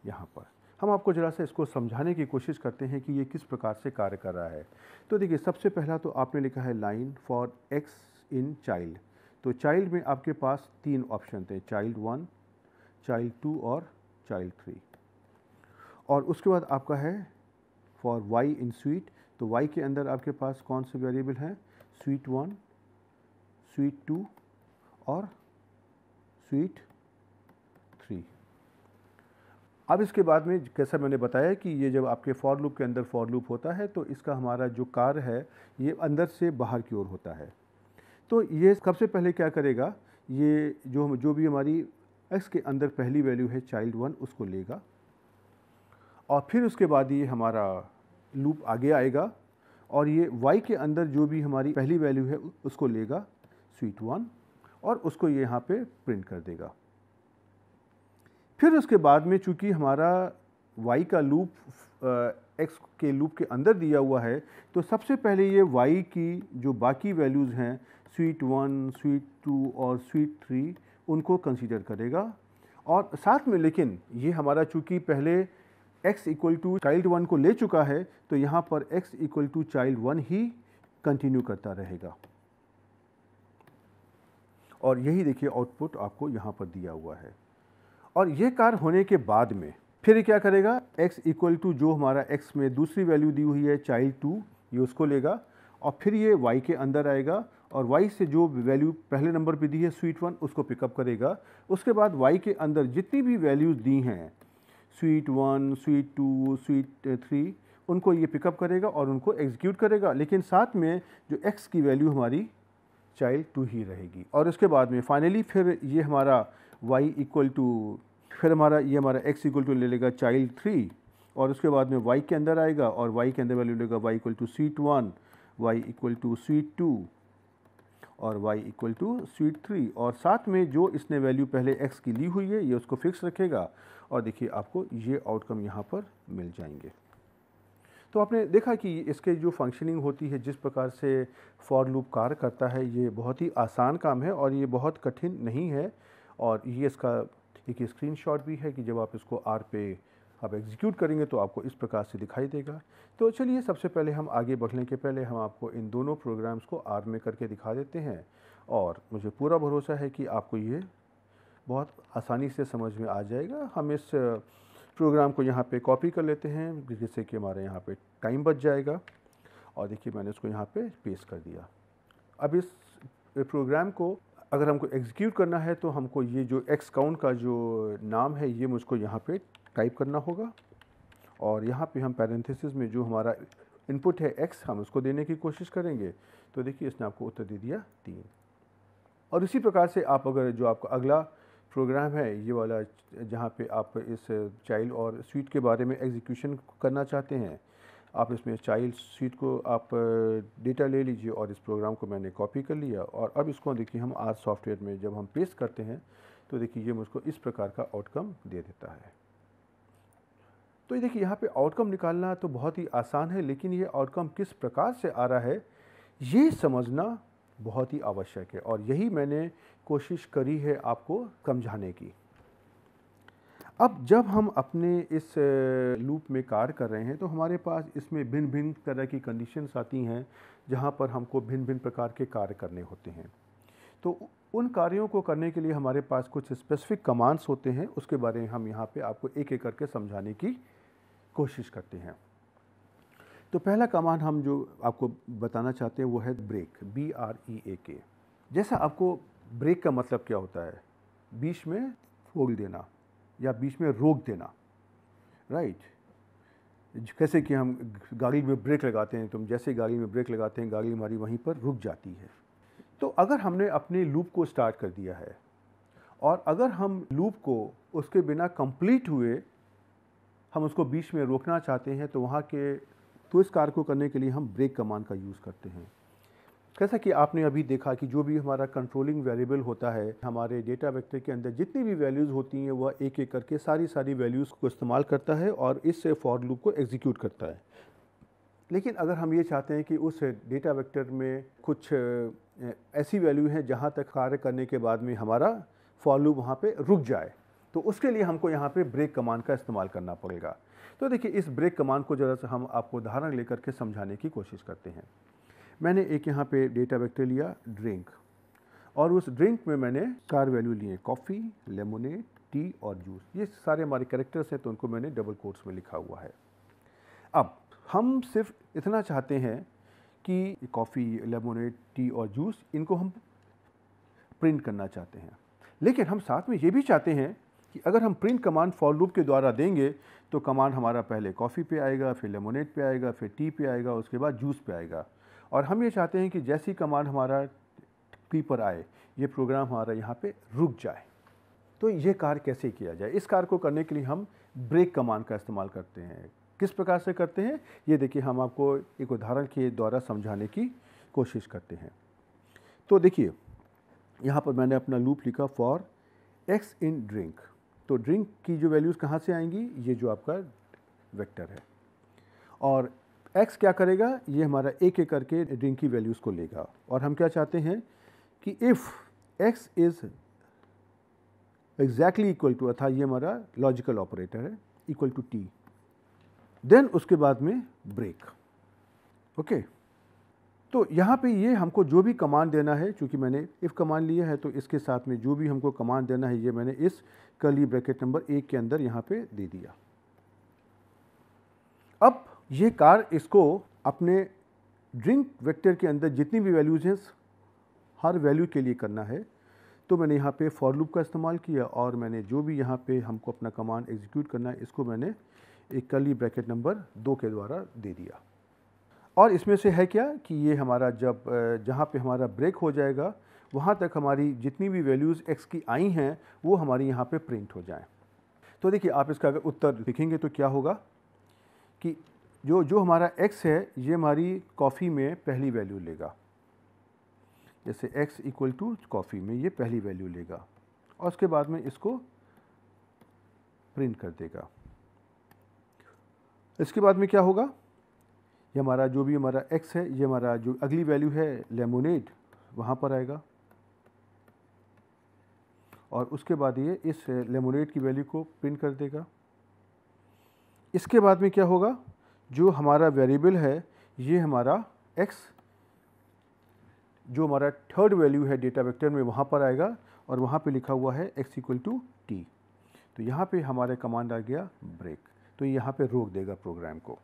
यहाँ पर हम आपको ज़रा सा इसको समझाने की कोशिश करते हैं कि ये किस प्रकार से कार्य कर रहा है तो देखिए सबसे पहला तो आपने लिखा है line for x in child तो चाइल्ड में आपके पास तीन ऑप्शन थे चाइल्ड वन चाइल्ड टू और चाइल्ड थ्री और उसके बाद आपका है फॉर वाई इन स्वीट तो y के अंदर आपके पास कौन से वेरिएबल हैं स्वीट वन स्वीट टू और स्वीट थ्री अब इसके बाद में कैसा मैंने बताया कि ये जब आपके फॉर लूप के अंदर फॉर लूप होता है तो इसका हमारा जो कार है ये अंदर से बाहर की ओर होता है तो ये सबसे पहले क्या करेगा ये जो हम जो भी हमारी एक्स के अंदर पहली वैल्यू है चाइल्ड वन उसको लेगा और फिर उसके बाद ये हमारा लूप आगे आएगा और ये वाई के अंदर जो भी हमारी पहली वैल्यू है उसको लेगा स्वीट वन और उसको ये यहाँ पे प्रिंट कर देगा फिर उसके बाद में चूंकि हमारा वाई का लूप एक्स के लूप के अंदर दिया हुआ है तो सबसे पहले ये वाई की जो बाकी वैल्यूज़ हैं स्वीट वन स्वीट टू और स्वीट थ्री उनको कंसीडर करेगा और साथ में लेकिन ये हमारा चूंकि पहले x equal to child one को ले चुका है तो यहाँ पर x equal to child one ही कंटिन्यू करता रहेगा और यही देखिए आउटपुट आपको यहाँ पर दिया हुआ है और ये कार होने के बाद में फिर क्या करेगा x इक्वल टू जो हमारा x में दूसरी वैल्यू दी हुई है चाइल्ड टू ये उसको लेगा और फिर ये y के अंदर आएगा और y से जो वैल्यू पहले नंबर पे दी है स्वीट वन उसको पिकअप करेगा उसके बाद y के अंदर जितनी भी वैल्यूज़ दी हैं sweet one sweet two sweet three उनको ये पिकअप करेगा और उनको एग्जीक्यूट करेगा लेकिन साथ में जो एक्स की वैल्यू हमारी चाइल्ड टू ही रहेगी और उसके बाद में फाइनली फिर ये हमारा वाई इक्वल टू फिर हमारा ये हमारा एक्स इक्वल टू ले लेगा चाइल्ड थ्री और उसके बाद में वाई के अंदर आएगा और वाई के अंदर वैल्यू लेगा y equal to sweet one y equal to sweet two और y equal to sweet three और साथ में जो इसने वैल्यू पहले x की ली हुई है ये उसको फिक्स रखेगा और देखिए आपको ये आउटकम यहाँ पर मिल जाएंगे तो आपने देखा कि इसके जो फंक्शनिंग होती है जिस प्रकार से फॉर लूप कार्य करता है ये बहुत ही आसान काम है और ये बहुत कठिन नहीं है और ये इसका एक स्क्रीनशॉट भी है कि जब आप इसको आर पे आप एग्जीक्यूट करेंगे तो आपको इस प्रकार से दिखाई देगा तो चलिए सबसे पहले हम आगे बढ़ने के पहले हम आपको इन दोनों प्रोग्राम्स को आर में करके दिखा देते हैं और मुझे पूरा भरोसा है कि आपको ये बहुत आसानी से समझ में आ जाएगा हम इस प्रोग्राम को यहाँ पे कॉपी कर लेते हैं जिससे कि हमारे यहाँ पे टाइम बच जाएगा और देखिए मैंने इसको यहाँ पे पेस्ट कर दिया अब इस प्रोग्राम को अगर हमको एग्जीक्यूट करना है तो हमको ये जो एक्स काउंट का जो नाम है ये मुझको यहाँ पे टाइप करना होगा और यहाँ पे हम पैरेंथेसिस में जो हमारा इनपुट है एक्स हम उसको देने की कोशिश करेंगे तो देखिए इसने आपको उत्तर दे दिया तीन और इसी प्रकार से आप अगर जो आपका अगला प्रोग्राम है ये वाला जहाँ पे आप इस चाइल्ड और स्वीट के बारे में एग्जीक्यूशन करना चाहते हैं आप इसमें चाइल्ड स्वीट को आप डेटा ले लीजिए और इस प्रोग्राम को मैंने कॉपी कर लिया और अब इसको देखिए हम आर सॉफ्टवेयर में जब हम पेस्ट करते हैं तो देखिए ये मुझको इस प्रकार का आउटकम दे देता है तो ये देखिए यहाँ पे आउटकम निकालना तो बहुत ही आसान है लेकिन ये आउटकम किस प्रकार से आ रहा है ये समझना बहुत ही आवश्यक है और यही मैंने कोशिश करी है आपको समझाने की अब जब हम अपने इस लूप में कार्य कर रहे हैं तो हमारे पास इसमें भिन्न भिन्न तरह की कंडीशंस आती हैं जहाँ पर हमको भिन्न भिन्न प्रकार के कार्य करने होते हैं तो उन कार्यों को करने के लिए हमारे पास कुछ स्पेसिफिक कमांड्स होते हैं उसके बारे में हम यहाँ पे आपको एक एक करके समझाने की कोशिश करते हैं तो पहला कमांड हम जो आपको बताना चाहते हैं वो है break B R E A K जैसा आपको ब्रेक का मतलब क्या होता है बीच में रोक देना या बीच में रोक देना राइट कैसे कि हम गाड़ी में ब्रेक लगाते हैं तुम जैसे गाड़ी में ब्रेक लगाते हैं गाड़ी हमारी वहीं पर रुक जाती है तो अगर हमने अपने लूप को स्टार्ट कर दिया है और अगर हम लूप को उसके बिना कंप्लीट हुए हम उसको बीच में रोकना चाहते हैं तो वहाँ के तो इस कार्य को करने के लिए हम ब्रेक कमान का यूज़ करते हैं जैसा कि आपने अभी देखा कि जो भी हमारा कंट्रोलिंग वेरिएबल होता है हमारे डेटा वेक्टर के अंदर जितनी भी वैल्यूज़ होती हैं वह एक एक करके सारी सारी वैल्यूज़ को इस्तेमाल करता है और इससे फॉर लूप को एग्जीक्यूट करता है लेकिन अगर हम ये चाहते हैं कि उस डेटा वेक्टर में कुछ ऐसी वैल्यू है जहाँ तक कार्य करने के बाद में हमारा फॉर लूप वहाँ पर रुक जाए तो उसके लिए हमको यहाँ पे ब्रेक कमांड का इस्तेमाल करना पड़ेगा तो देखिए इस ब्रेक कमांड को ज़रा सा हम आपको उदाहरण लेकर के समझाने की कोशिश करते हैं मैंने एक यहाँ पे डेटा वेक्टर लिया ड्रिंक और उस ड्रिंक में मैंने चार वैल्यू लिए कॉफ़ी लेमोनेट टी और जूस ये सारे हमारे करेक्टर्स हैं तो उनको मैंने डबल कोर्स में लिखा हुआ है अब हम सिर्फ इतना चाहते हैं कि कॉफ़ी लेमोनेट टी और जूस इनको हम प्रिंट करना चाहते हैं लेकिन हम साथ में ये भी चाहते हैं कि अगर हम प्रिंट कमांड फॉर लूप के द्वारा देंगे तो कमांड हमारा पहले कॉफ़ी पे आएगा फिर लेमोनेट पे आएगा फिर टी पे आएगा उसके बाद जूस पे आएगा और हम ये चाहते हैं कि जैसी कमांड हमारा टी पर आए ये प्रोग्राम हमारा यहाँ पे रुक जाए तो ये कार्य कैसे किया जाए इस कार्य को करने के लिए हम ब्रेक कमांड का इस्तेमाल करते हैं किस प्रकार से करते हैं ये देखिए हम आपको एक उदाहरण के द्वारा समझाने की कोशिश करते हैं तो देखिए यहाँ पर मैंने अपना लूप लिखा फॉर एक्स इन ड्रिंक तो ड्रिंक की जो वैल्यूज़ कहाँ से आएंगी ये जो आपका वेक्टर है और एक्स क्या करेगा ये हमारा एक एक करके ड्रिंक की वैल्यूज़ को लेगा और हम क्या चाहते हैं कि if x is exactly equal to अर्थात ये हमारा लॉजिकल ऑपरेटर है इक्वल टू टी देन उसके बाद में ब्रेक ओके okay. तो यहाँ पे ये हमको जो भी कमांड देना है चूँकि मैंने इफ़ कमांड लिया है तो इसके साथ में जो भी हमको कमांड देना है ये मैंने इस कली ब्रैकेट नंबर एक के अंदर यहाँ पे दे दिया अब ये कार इसको अपने ड्रिंक वेक्टर के अंदर जितनी भी वैल्यूज हैं हर वैल्यू के लिए करना है तो मैंने यहाँ पे फॉर लूप का इस्तेमाल किया और मैंने जो भी यहाँ पे हमको अपना कमांड एग्जीक्यूट करना है इसको मैंने एक कली ब्रैकेट नंबर दो के द्वारा दे दिया और इसमें से है क्या कि ये हमारा जब जहाँ पे हमारा ब्रेक हो जाएगा वहाँ तक हमारी जितनी भी वैल्यूज़ एक्स की आई हैं वो हमारी यहाँ पे प्रिंट हो जाएं तो देखिए आप इसका अगर उत्तर लिखेंगे तो क्या होगा कि जो जो हमारा एक्स है ये हमारी कॉफ़ी में पहली वैल्यू लेगा जैसे एक्स इक्वल टू कॉफ़ी में ये पहली वैल्यू लेगा और उसके बाद में इसको प्रिंट कर देगा इसके बाद में क्या होगा ये हमारा जो भी हमारा एक्स है ये हमारा जो अगली वैल्यू है लेमोनेड वहाँ पर आएगा और उसके बाद ये इस लेमोनेड eh, की वैल्यू को प्रिंट कर देगा इसके बाद में क्या होगा जो हमारा वेरिएबल है ये हमारा एक्स जो हमारा थर्ड वैल्यू है डेटा वेक्टर में वहाँ पर आएगा और वहाँ पे लिखा हुआ है एक्स इक्वल टू टी तो यहाँ पे हमारे कमांड आ गया ब्रेक तो यहाँ पे रोक देगा प्रोग्राम को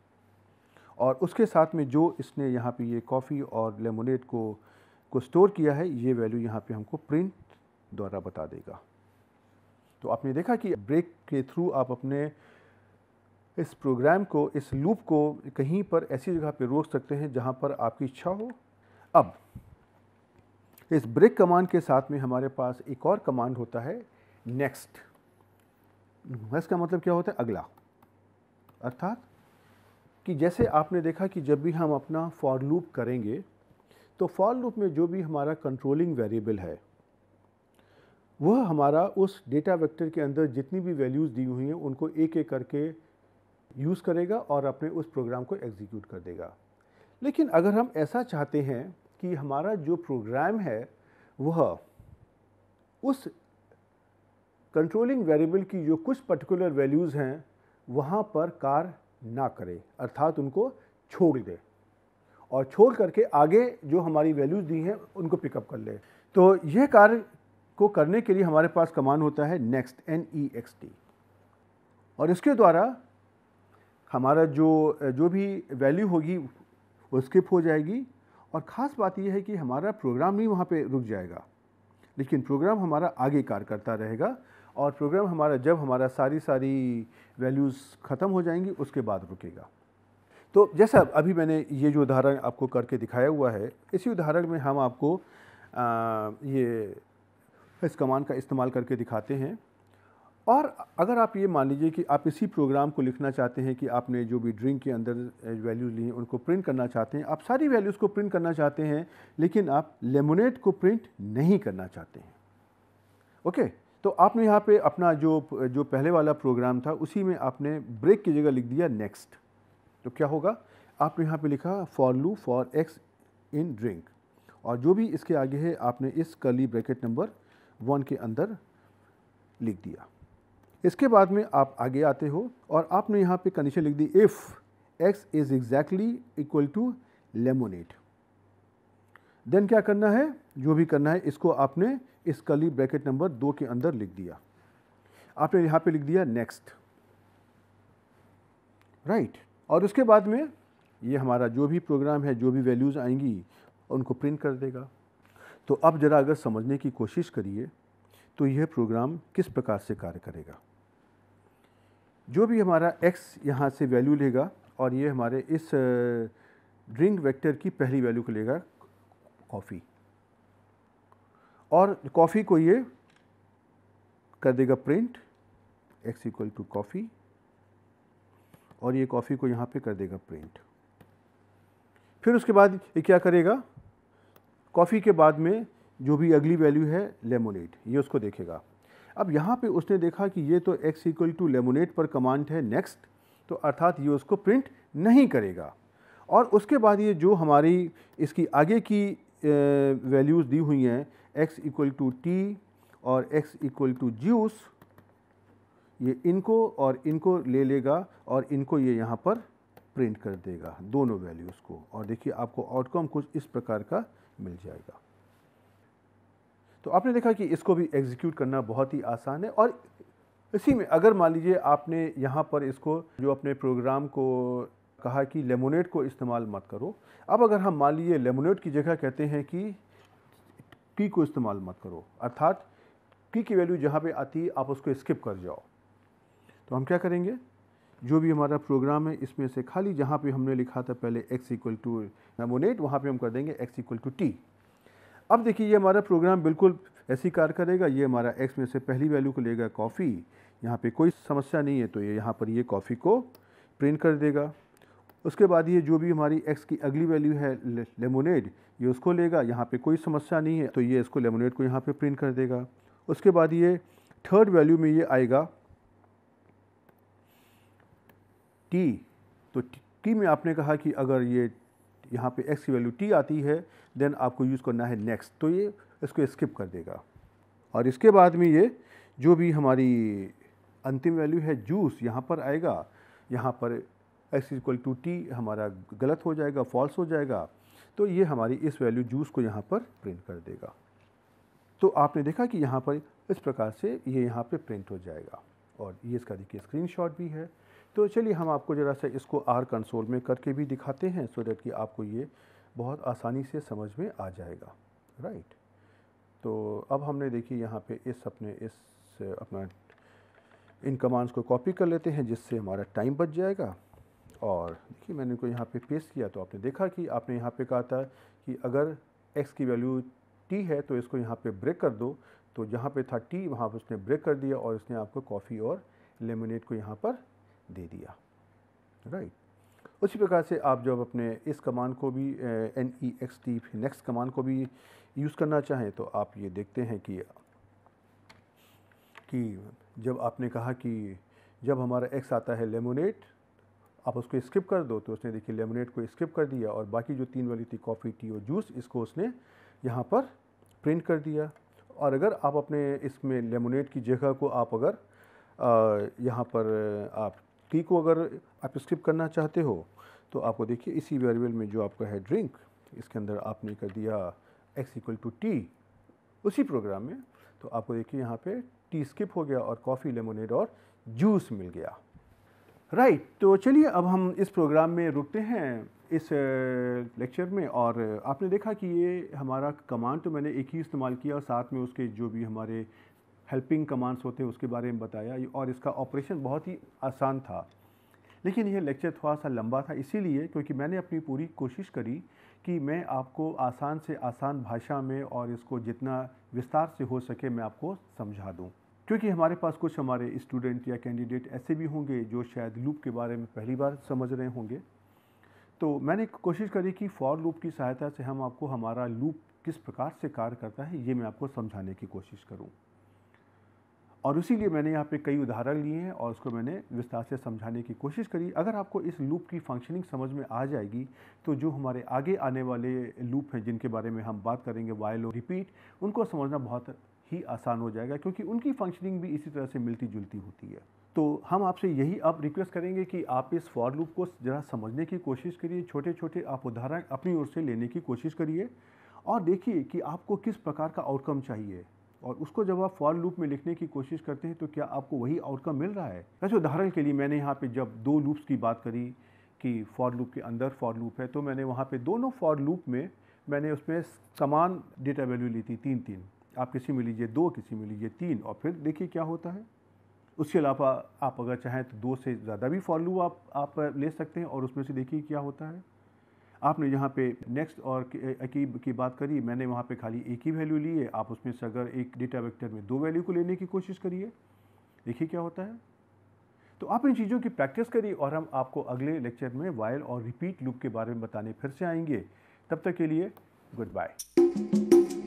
और उसके साथ में जो इसने यहाँ पे ये कॉफ़ी और लेमोनेड को को स्टोर किया है ये वैल्यू यहाँ पे हमको प्रिंट द्वारा बता देगा तो आपने देखा कि ब्रेक के थ्रू आप अपने इस प्रोग्राम को इस लूप को कहीं पर ऐसी जगह पे रोक सकते हैं जहाँ पर आपकी इच्छा हो अब इस ब्रेक कमांड के साथ में हमारे पास एक और कमांड होता है नेक्स्ट नेक्स्ट का मतलब क्या होता है अगला अर्थात कि जैसे आपने देखा कि जब भी हम अपना फॉर लूप करेंगे तो फॉर लूप में जो भी हमारा कंट्रोलिंग वेरिएबल है वह हमारा उस डेटा वेक्टर के अंदर जितनी भी वैल्यूज़ दी हुई हैं उनको एक एक करके यूज़ करेगा और अपने उस प्रोग्राम को एग्जीक्यूट कर देगा लेकिन अगर हम ऐसा चाहते हैं कि हमारा जो प्रोग्राम है वह उस कंट्रोलिंग वेरिएबल की जो कुछ पर्टिकुलर वैल्यूज़ हैं वहाँ पर कार ना करे अर्थात उनको छोड़ दे और छोड़ करके आगे जो हमारी वैल्यूज़ दी हैं उनको पिकअप कर ले तो यह कार्य को करने के लिए हमारे पास कमान होता है next N E X T और इसके द्वारा हमारा जो जो भी वैल्यू होगी वो स्किप हो जाएगी और ख़ास बात यह है कि हमारा प्रोग्राम ही वहाँ पे रुक जाएगा लेकिन प्रोग्राम हमारा आगे कार्य करता रहेगा और प्रोग्राम हमारा जब हमारा सारी सारी वैल्यूज़ ख़त्म हो जाएंगी उसके बाद रुकेगा तो जैसा अभी मैंने ये जो उदाहरण आपको करके दिखाया हुआ है इसी उदाहरण में हम आपको आ, ये इस कमान का इस्तेमाल करके दिखाते हैं और अगर आप ये मान लीजिए कि आप इसी प्रोग्राम को लिखना चाहते हैं कि आपने जो भी ड्रिंक के अंदर वैल्यूज़ ली हैं उनको प्रिंट करना चाहते हैं आप सारी वैल्यूज़ को प्रिंट करना चाहते हैं लेकिन आप लेमोनेट को प्रिंट नहीं करना चाहते हैं ओके okay? तो आपने यहाँ पे अपना जो जो पहले वाला प्रोग्राम था उसी में आपने ब्रेक की जगह लिख दिया नेक्स्ट तो क्या होगा आपने यहाँ पे लिखा फॉर लू फॉर एक्स इन ड्रिंक और जो भी इसके आगे है आपने इस कली ब्रैकेट नंबर वन के अंदर लिख दिया इसके बाद में आप आगे आते हो और आपने यहाँ पे कंडीशन लिख दी if x is exactly equal to lemonade then क्या करना है जो भी करना है इसको आपने इस कली ब्रैकेट नंबर दो के अंदर लिख दिया आपने यहाँ पे लिख दिया नेक्स्ट राइट right. और उसके बाद में ये हमारा जो भी प्रोग्राम है जो भी वैल्यूज़ आएंगी उनको प्रिंट कर देगा तो अब ज़रा अगर समझने की कोशिश करिए तो यह प्रोग्राम किस प्रकार से कार्य करेगा जो भी हमारा x यहाँ से वैल्यू लेगा और ये हमारे इस ड्रिंक uh, वेक्टर की पहली वैल्यू को लेगा कॉफ़ी और कॉफ़ी को ये कर देगा print x equal to coffee और ये कॉफ़ी को यहाँ पे कर देगा प्रिंट फिर उसके बाद ये क्या करेगा कॉफ़ी के बाद में जो भी अगली वैल्यू है लेमोनेट ये उसको देखेगा अब यहाँ पे उसने देखा कि ये तो x इक्वल टू लेमोनेट पर कमांड है नेक्स्ट तो अर्थात ये उसको प्रिंट नहीं करेगा और उसके बाद ये जो हमारी इसकी आगे की वैल्यूज़ दी हुई हैं x इक्वल टू टी और x इक्वल टू जूस ये इनको और इनको ले लेगा और इनको ये यहाँ पर प्रिंट कर देगा दोनों वैल्यूज़ को और देखिए आपको आउटकम कुछ इस प्रकार का मिल जाएगा तो आपने देखा कि इसको भी एग्जीक्यूट करना बहुत ही आसान है और इसी में अगर मान लीजिए आपने यहाँ पर इसको जो अपने प्रोग्राम को कहा कि लेमोनेट को इस्तेमाल मत करो अब अगर हम मान लीजिए लेमोनेट की जगह कहते हैं कि की को इस्तेमाल मत करो अर्थात की की वैल्यू जहाँ पे आती है आप उसको स्किप कर जाओ तो हम क्या करेंगे जो भी हमारा प्रोग्राम है इसमें से खाली जहाँ पे हमने लिखा था पहले x इक्वल टू नमोनेट वहाँ पर हम कर देंगे x इक्वल टू टी अब देखिए ये हमारा प्रोग्राम बिल्कुल ऐसी कार्य करेगा ये हमारा x में से पहली वैल्यू को लेगा कॉफ़ी यहाँ पे कोई समस्या नहीं है तो ये यहाँ पर ये कॉफ़ी को प्रिंट कर देगा उसके बाद ये जो भी हमारी एक्स की अगली वैल्यू है लेमोनेड ये उसको लेगा यहाँ पे कोई समस्या नहीं है तो ये इसको लेमोनेड को यहाँ पे प्रिंट कर देगा उसके बाद ये थर्ड वैल्यू में ये आएगा टी तो टी में आपने कहा कि अगर ये यहाँ पे एक्स की वैल्यू टी आती है देन आपको यूज़ करना है नेक्स्ट तो ये इसको स्किप कर देगा और इसके बाद में ये जो भी हमारी अंतिम वैल्यू है जूस यहाँ पर आएगा यहाँ पर एक्स इक्वल टू टी हमारा गलत हो जाएगा फॉल्स हो जाएगा तो ये हमारी इस वैल्यू जूस को यहाँ पर प्रिंट कर देगा तो आपने देखा कि यहाँ पर इस प्रकार से ये यहाँ पे प्रिंट हो जाएगा और ये इसका देखिए स्क्रीनशॉट भी है तो चलिए हम आपको ज़रा सा इसको आर कंसोल में करके भी दिखाते हैं सो डैट कि आपको ये बहुत आसानी से समझ में आ जाएगा राइट तो अब हमने देखिए यहाँ पे इस अपने इस अपना इन कमांड्स को कॉपी कर लेते हैं जिससे हमारा टाइम बच जाएगा और देखिए मैंने इनको यहाँ पे पेस्ट किया तो आपने देखा कि आपने यहाँ पे कहा था कि अगर x की वैल्यू t है तो इसको यहाँ पे ब्रेक कर दो तो जहाँ पे था t वहाँ पर उसने ब्रेक कर दिया और इसने आपको कॉफ़ी और लेमोनेट को यहाँ पर दे दिया राइट उसी प्रकार से आप जब अपने इस कमांड को भी N E X T next command को भी यूज़ करना चाहें तो आप ये देखते हैं कि कि जब आपने कहा कि जब हमारा एक्स आता है लेमोनेट आप उसको स्किप कर दो तो उसने देखिए लेमोनेट को स्किप कर दिया और बाकी जो तीन वाली थी कॉफ़ी टी और जूस इसको उसने यहाँ पर प्रिंट कर दिया और अगर आप अपने इसमें लेमोनेट की जगह को आप अगर यहाँ पर आप टी को अगर आप स्किप करना चाहते हो तो आपको देखिए इसी वेरिएबल में जो आपका है ड्रिंक इसके अंदर आपने कर दिया एक्स इक्वल टू टी उसी प्रोग्राम में तो आपको देखिए यहाँ पे टी स्किप हो गया और कॉफ़ी लेमोनेड और जूस मिल गया राइट right, तो चलिए अब हम इस प्रोग्राम में रुकते हैं इस लेक्चर में और आपने देखा कि ये हमारा कमांड तो मैंने एक ही इस्तेमाल किया और साथ में उसके जो भी हमारे हेल्पिंग कमांड्स होते हैं उसके बारे में बताया और इसका ऑपरेशन बहुत ही आसान था लेकिन यह लेक्चर थोड़ा सा लंबा था इसीलिए क्योंकि मैंने अपनी पूरी कोशिश करी कि मैं आपको आसान से आसान भाषा में और इसको जितना विस्तार से हो सके मैं आपको समझा दूँ क्योंकि हमारे पास कुछ हमारे स्टूडेंट या कैंडिडेट ऐसे भी होंगे जो शायद लूप के बारे में पहली बार समझ रहे होंगे तो मैंने कोशिश करी कि फॉर लूप की सहायता से हम आपको हमारा लूप किस प्रकार से कार्य करता है ये मैं आपको समझाने की कोशिश करूँ और इसीलिए मैंने यहाँ पे कई उदाहरण लिए हैं और उसको मैंने विस्तार से समझाने की कोशिश करी अगर आपको इस लूप की फंक्शनिंग समझ में आ जाएगी तो जो हमारे आगे आने वाले लूप हैं जिनके बारे में हम बात करेंगे वायल और रिपीट उनको समझना बहुत ही आसान हो जाएगा क्योंकि उनकी फंक्शनिंग भी इसी तरह से मिलती जुलती होती है तो हम आपसे यही आप रिक्वेस्ट करेंगे कि आप इस फॉर लूप को ज़रा समझने की कोशिश करिए छोटे छोटे आप उदाहरण अपनी ओर से लेने की कोशिश करिए और देखिए कि आपको किस प्रकार का आउटकम चाहिए और उसको जब आप फॉर लूप में लिखने की कोशिश करते हैं तो क्या आपको वही आउटकम मिल रहा है वैसे उदाहरण के लिए मैंने यहाँ पे जब दो लूप्स की बात करी कि फॉर लूप के अंदर फॉर लूप है तो मैंने वहाँ पे दोनों फॉर लूप में मैंने उसमें समान डेटा वैल्यू ली थी तीन तीन आप किसी में लीजिए दो किसी में लीजिए तीन और फिर देखिए क्या होता है उसके अलावा आप अगर चाहें तो दो से ज़्यादा भी फॉर लूप आप, आप ले सकते हैं और उसमें से देखिए क्या होता है आपने यहाँ पे नेक्स्ट और अकीब की बात करी मैंने वहाँ पे खाली एक ही वैल्यू ली है आप उसमें से अगर एक डेटा वेक्टर में दो वैल्यू को लेने की कोशिश करिए देखिए क्या होता है तो आप इन चीज़ों की प्रैक्टिस करिए और हम आपको अगले लेक्चर में वायल और रिपीट लूप के बारे में बताने फिर से आएंगे तब तक के लिए गुड बाय